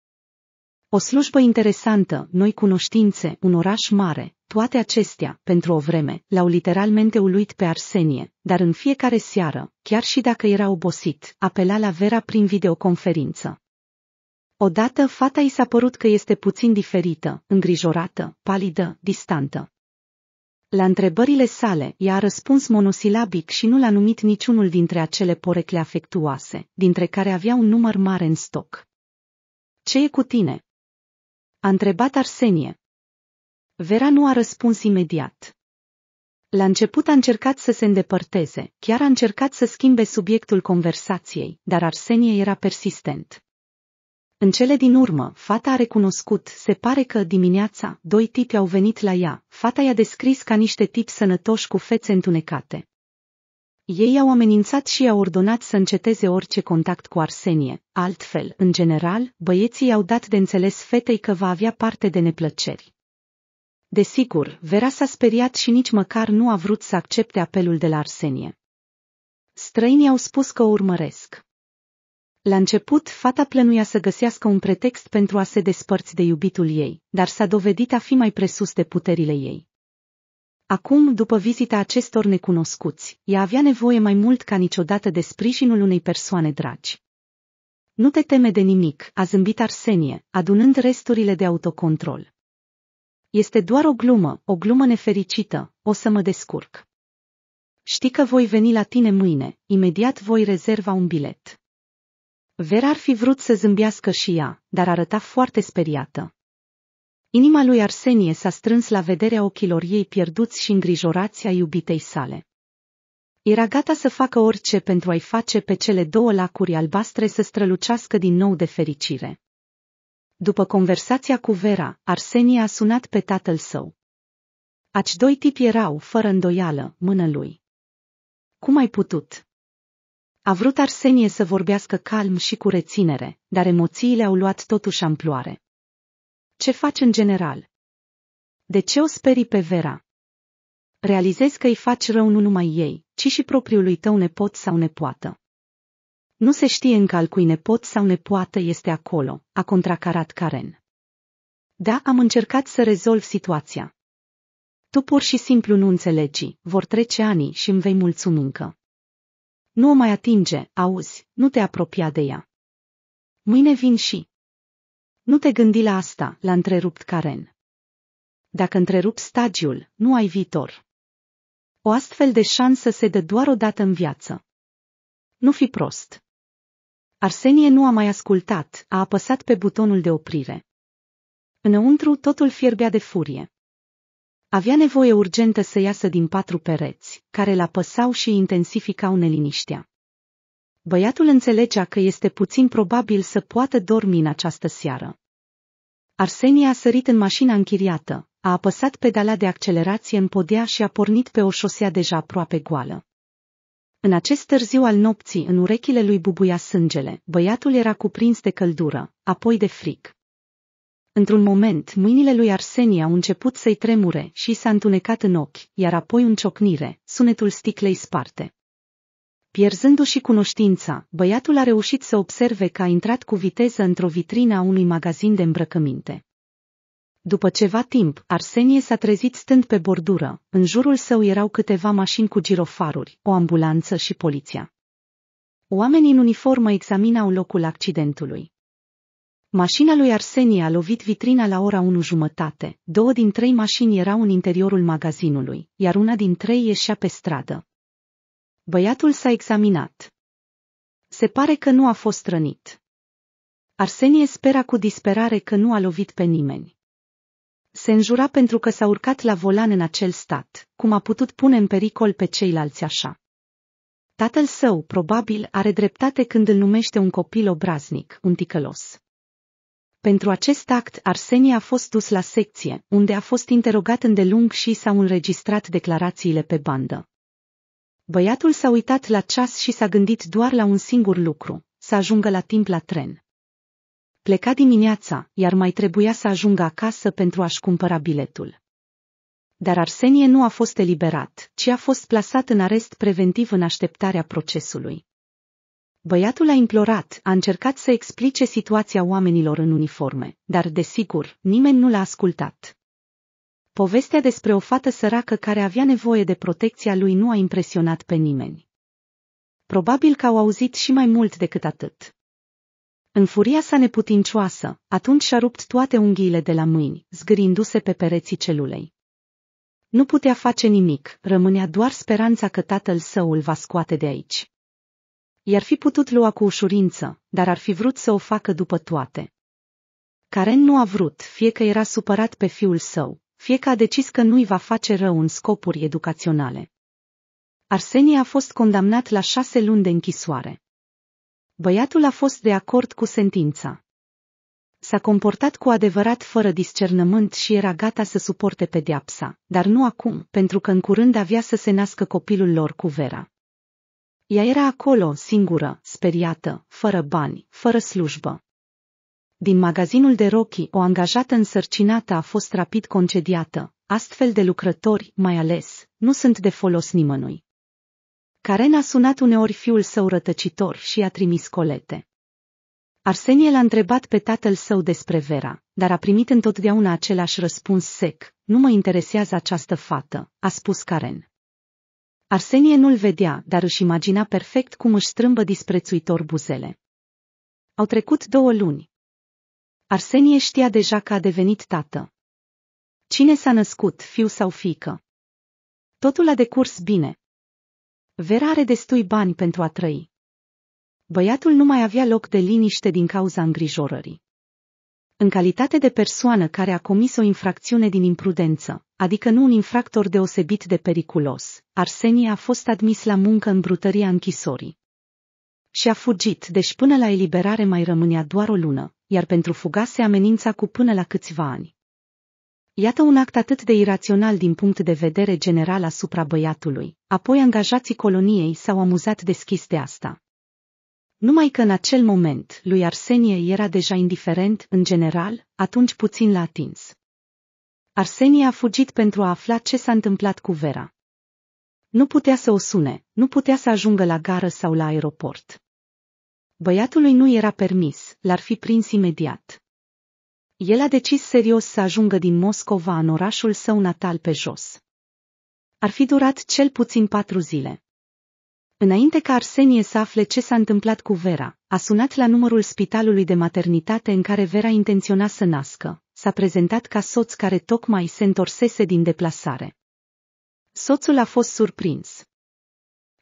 O slujbă interesantă, noi cunoștințe, un oraș mare, toate acestea, pentru o vreme, l-au literalmente uluit pe Arsenie, dar în fiecare seară, chiar și dacă era obosit, apela la Vera prin videoconferință. Odată fata i s-a părut că este puțin diferită, îngrijorată, palidă, distantă. La întrebările sale, i-a răspuns monosilabic și nu l-a numit niciunul dintre acele porecle afectuoase, dintre care avea un număr mare în stoc. Ce e cu tine?" a întrebat Arsenie. Vera nu a răspuns imediat. La început a încercat să se îndepărteze, chiar a încercat să schimbe subiectul conversației, dar Arsenie era persistent. În cele din urmă, fata a recunoscut, se pare că dimineața, doi tipi au venit la ea, fata i-a descris ca niște tipi sănătoși cu fețe întunecate. Ei au amenințat și i-au ordonat să înceteze orice contact cu Arsenie, altfel, în general, băieții i-au dat de înțeles fetei că va avea parte de neplăceri. Desigur, Vera s-a speriat și nici măcar nu a vrut să accepte apelul de la Arsenie. Străinii au spus că o urmăresc. La început, fata plănuia să găsească un pretext pentru a se despărți de iubitul ei, dar s-a dovedit a fi mai presus de puterile ei. Acum, după vizita acestor necunoscuți, ea avea nevoie mai mult ca niciodată de sprijinul unei persoane dragi. Nu te teme de nimic, a zâmbit Arsenie, adunând resturile de autocontrol. Este doar o glumă, o glumă nefericită, o să mă descurc. Știi că voi veni la tine mâine, imediat voi rezerva un bilet. Vera ar fi vrut să zâmbească și ea, dar arăta foarte speriată. Inima lui Arsenie s-a strâns la vederea ochilor ei pierduți și îngrijorați a iubitei sale. Era gata să facă orice pentru a-i face pe cele două lacuri albastre să strălucească din nou de fericire. După conversația cu Vera, Arsenie a sunat pe tatăl său. Aci doi tipi erau, fără îndoială, mână lui. Cum ai putut? A vrut Arsenie să vorbească calm și cu reținere, dar emoțiile au luat totuși amploare. Ce faci în general? De ce o sperii pe Vera? Realizezi că îi faci rău nu numai ei, ci și propriului tău nepot sau nepoată. Nu se știe încă al cui nepot sau nepoată este acolo, a contracarat Karen. Da, am încercat să rezolv situația. Tu pur și simplu nu înțelegi, vor trece ani și îmi vei mulțumi încă. Nu o mai atinge, auzi, nu te apropia de ea. Mâine vin și... Nu te gândi la asta, l-a întrerupt Karen. Dacă întrerup stagiul, nu ai viitor. O astfel de șansă se dă doar o dată în viață. Nu fi prost. Arsenie nu a mai ascultat, a apăsat pe butonul de oprire. Înăuntru totul fierbea de furie. Avea nevoie urgentă să iasă din patru pereți, care la păsau și intensificau neliniștea. Băiatul înțelegea că este puțin probabil să poată dormi în această seară. Arsenie a sărit în mașina închiriată, a apăsat pedala de accelerație în podea și a pornit pe o șosea deja aproape goală. În acest târziu al nopții, în urechile lui bubuia sângele, băiatul era cuprins de căldură, apoi de fric. Într-un moment, mâinile lui Arsenie au început să-i tremure și s-a întunecat în ochi, iar apoi un ciocnire, sunetul sticlei sparte. Pierzându-și cunoștința, băiatul a reușit să observe că a intrat cu viteză într-o vitrină a unui magazin de îmbrăcăminte. După ceva timp, Arsenie s-a trezit stând pe bordură, în jurul său erau câteva mașini cu girofaruri, o ambulanță și poliția. Oamenii în uniformă examinau locul accidentului. Mașina lui Arsenie a lovit vitrina la ora 1 jumătate, două din trei mașini erau în interiorul magazinului, iar una din trei ieșea pe stradă. Băiatul s-a examinat. Se pare că nu a fost rănit. Arsenie spera cu disperare că nu a lovit pe nimeni. Se înjura pentru că s-a urcat la volan în acel stat, cum a putut pune în pericol pe ceilalți așa. Tatăl său, probabil, are dreptate când îl numește un copil obraznic, un ticălos. Pentru acest act, Arsenie a fost dus la secție, unde a fost interogat îndelung și s-au înregistrat declarațiile pe bandă. Băiatul s-a uitat la ceas și s-a gândit doar la un singur lucru, să ajungă la timp la tren. Pleca dimineața, iar mai trebuia să ajungă acasă pentru a-și cumpăra biletul. Dar Arsenie nu a fost eliberat, ci a fost plasat în arest preventiv în așteptarea procesului. Băiatul a implorat, a încercat să explice situația oamenilor în uniforme, dar desigur, nimeni nu l-a ascultat. Povestea despre o fată săracă care avea nevoie de protecția lui nu a impresionat pe nimeni. Probabil că au auzit și mai mult decât atât. În furia sa neputincioasă, atunci și-a rupt toate unghiile de la mâini, zgârindu-se pe pereții celulei. Nu putea face nimic, rămânea doar speranța că tatăl său îl va scoate de aici. I-ar fi putut lua cu ușurință, dar ar fi vrut să o facă după toate. Karen nu a vrut, fie că era supărat pe fiul său, fie că a decis că nu-i va face rău în scopuri educaționale. Arsenie a fost condamnat la șase luni de închisoare. Băiatul a fost de acord cu sentința. S-a comportat cu adevărat fără discernământ și era gata să suporte pediapsa, dar nu acum, pentru că în curând avea să se nască copilul lor cu Vera. Ea era acolo, singură, speriată, fără bani, fără slujbă. Din magazinul de rochi, o angajată însărcinată a fost rapid concediată. Astfel de lucrători, mai ales, nu sunt de folos nimănui. Karen a sunat uneori fiul său rătăcitor și a trimis colete. Arsenie l-a întrebat pe tatăl său despre Vera, dar a primit întotdeauna același răspuns sec, nu mă interesează această fată, a spus Karen. Arsenie nu-l vedea, dar își imagina perfect cum își strâmbă disprețuitor buzele. Au trecut două luni. Arsenie știa deja că a devenit tată. Cine s-a născut, fiu sau fică? Totul a decurs bine. Vera are destui bani pentru a trăi. Băiatul nu mai avea loc de liniște din cauza îngrijorării. În calitate de persoană care a comis o infracțiune din imprudență, adică nu un infractor deosebit de periculos, Arsenie a fost admis la muncă în brutăria închisorii. Și a fugit, deci până la eliberare mai rămânea doar o lună, iar pentru fuga se amenința cu până la câțiva ani. Iată un act atât de irațional din punct de vedere general asupra băiatului, apoi angajații coloniei s-au amuzat deschis de asta. Numai că în acel moment lui Arsenie era deja indiferent, în general, atunci puțin l-a atins. Arsenie a fugit pentru a afla ce s-a întâmplat cu Vera. Nu putea să o sune, nu putea să ajungă la gară sau la aeroport. Băiatului nu era permis, l-ar fi prins imediat. El a decis serios să ajungă din Moscova în orașul său natal pe jos. Ar fi durat cel puțin patru zile. Înainte ca Arsenie să afle ce s-a întâmplat cu Vera, a sunat la numărul spitalului de maternitate în care Vera intenționa să nască, s-a prezentat ca soț care tocmai se întorsese din deplasare. Soțul a fost surprins.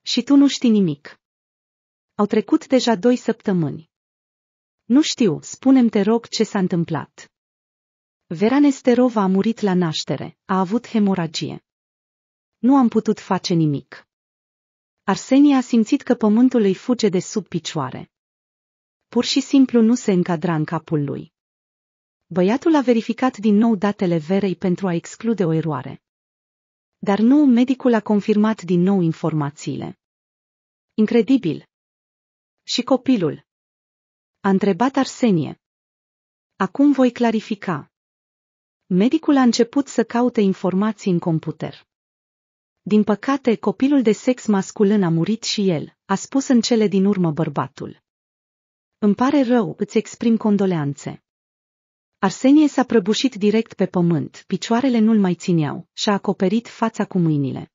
Și tu nu știi nimic. Au trecut deja doi săptămâni. Nu știu, spunem te rog ce s-a întâmplat. Vera Nesterova a murit la naștere, a avut hemoragie. Nu am putut face nimic. Arsenie a simțit că pământul îi fuge de sub picioare. Pur și simplu nu se încadra în capul lui. Băiatul a verificat din nou datele Verei pentru a exclude o eroare. Dar nu medicul a confirmat din nou informațiile. Incredibil! Și copilul? A întrebat Arsenie. Acum voi clarifica. Medicul a început să caute informații în computer. Din păcate, copilul de sex masculin a murit și el, a spus în cele din urmă bărbatul. Îmi pare rău, îți exprim condoleanțe. Arsenie s-a prăbușit direct pe pământ, picioarele nu-l mai țineau, și-a acoperit fața cu mâinile.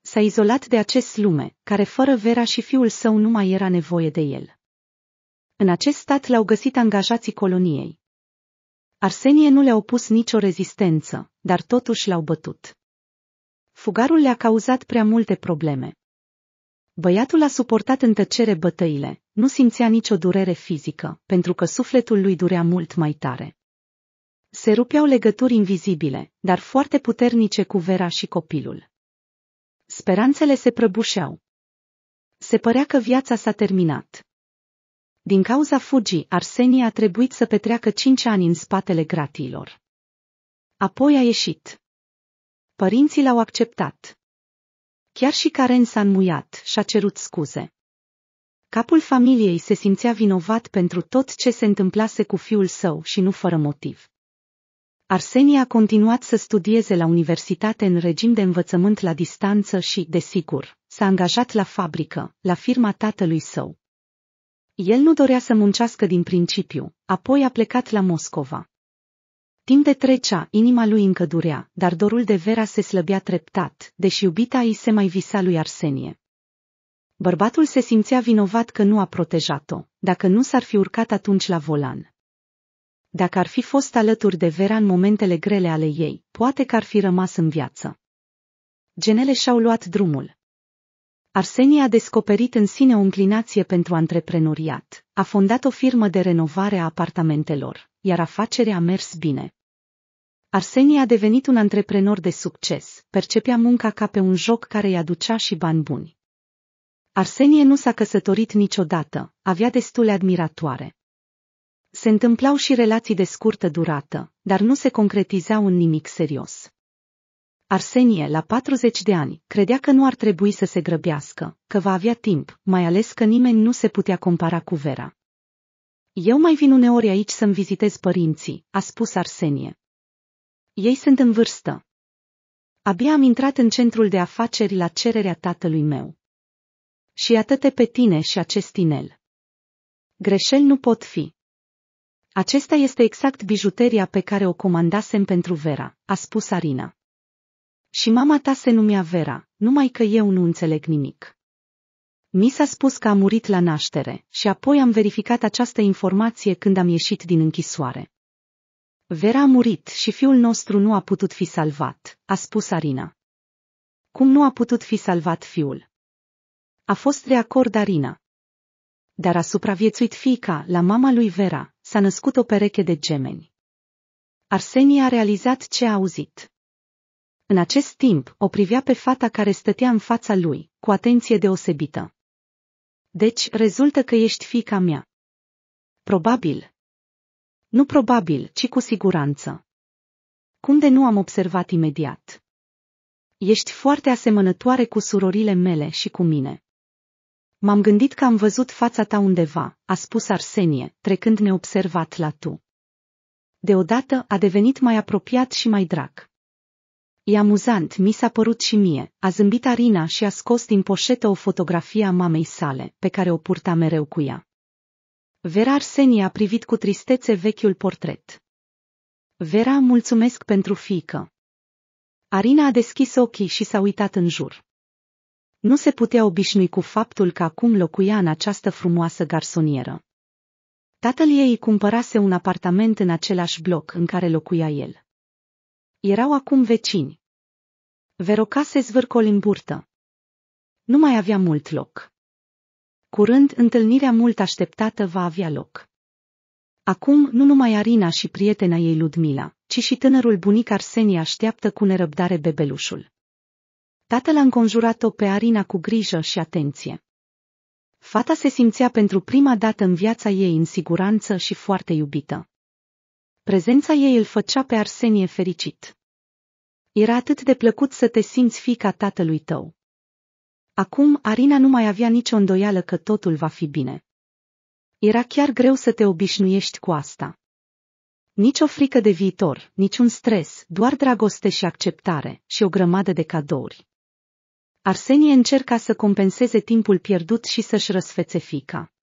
S-a izolat de acest lume, care fără Vera și fiul său nu mai era nevoie de el. În acest stat l-au găsit angajații coloniei. Arsenie nu le-a opus nicio rezistență, dar totuși l-au bătut. Fugarul le-a cauzat prea multe probleme. Băiatul a suportat în tăcere bătăile, nu simțea nicio durere fizică, pentru că sufletul lui durea mult mai tare. Se rupeau legături invizibile, dar foarte puternice cu Vera și copilul. Speranțele se prăbușeau. Se părea că viața s-a terminat. Din cauza fugii, Arsenie a trebuit să petreacă cinci ani în spatele gratiilor. Apoi a ieșit. Părinții l-au acceptat. Chiar și Karen s-a înmuiat și a cerut scuze. Capul familiei se simțea vinovat pentru tot ce se întâmplase cu fiul său și nu fără motiv. Arsenie a continuat să studieze la universitate în regim de învățământ la distanță și, desigur, s-a angajat la fabrică, la firma tatălui său. El nu dorea să muncească din principiu, apoi a plecat la Moscova. Timp de trecea, inima lui încă durea, dar dorul de Vera se slăbea treptat, deși iubita ei se mai visa lui Arsenie. Bărbatul se simțea vinovat că nu a protejat-o, dacă nu s-ar fi urcat atunci la volan. Dacă ar fi fost alături de Vera în momentele grele ale ei, poate că ar fi rămas în viață. Genele și-au luat drumul. Arsenie a descoperit în sine o înclinație pentru antreprenoriat, a fondat o firmă de renovare a apartamentelor, iar afacerea a mers bine. Arsenie a devenit un antreprenor de succes, percepea munca ca pe un joc care îi aducea și bani buni. Arsenie nu s-a căsătorit niciodată, avea destule admiratoare. Se întâmplau și relații de scurtă durată, dar nu se concretizau în nimic serios. Arsenie, la 40 de ani, credea că nu ar trebui să se grăbească, că va avea timp, mai ales că nimeni nu se putea compara cu Vera. Eu mai vin uneori aici să-mi vizitez părinții, a spus Arsenie. Ei sunt în vârstă. Abia am intrat în centrul de afaceri la cererea tatălui meu. Și atâte pe tine și acest inel. Greșeli nu pot fi. Acesta este exact bijuteria pe care o comandasem pentru Vera, a spus Arina. Și mama ta se numea Vera, numai că eu nu înțeleg nimic. Mi s-a spus că a murit la naștere și apoi am verificat această informație când am ieșit din închisoare. Vera a murit și fiul nostru nu a putut fi salvat, a spus Arina. Cum nu a putut fi salvat fiul? A fost acord Arina. Dar a supraviețuit fiica la mama lui Vera, s-a născut o pereche de gemeni. Arsenie a realizat ce a auzit. În acest timp, o privea pe fata care stătea în fața lui, cu atenție deosebită. Deci, rezultă că ești fica mea. Probabil. Nu probabil, ci cu siguranță. Cum de nu am observat imediat? Ești foarte asemănătoare cu surorile mele și cu mine. M-am gândit că am văzut fața ta undeva, a spus Arsenie, trecând neobservat la tu. Deodată a devenit mai apropiat și mai drag. E amuzant, mi s-a părut și mie, a zâmbit Arina și a scos din poșetă o fotografie a mamei sale, pe care o purta mereu cu ea. Vera Arsenie a privit cu tristețe vechiul portret. Vera, mulțumesc pentru fiică. Arina a deschis ochii și s-a uitat în jur nu se putea obișnui cu faptul că acum locuia în această frumoasă garsonieră. Tatăl ei îi cumpărase un apartament în același bloc în care locuia el. Erau acum vecini. Veroca se în burtă. Nu mai avea mult loc. Curând, întâlnirea mult așteptată va avea loc. Acum, nu numai Arina și prietena ei Ludmila, ci și tânărul bunic Arsenie așteaptă cu nerăbdare bebelușul. Tatăl a înconjurat-o pe Arina cu grijă și atenție. Fata se simțea pentru prima dată în viața ei în siguranță și foarte iubită. Prezența ei îl făcea pe Arsenie fericit. Era atât de plăcut să te simți fica tatălui tău. Acum Arina nu mai avea nicio îndoială că totul va fi bine. Era chiar greu să te obișnuiești cu asta. Nici o frică de viitor, niciun stres, doar dragoste și acceptare și o grămadă de cadouri. Arsenie încerca să compenseze timpul pierdut și să-și răsfețe fica.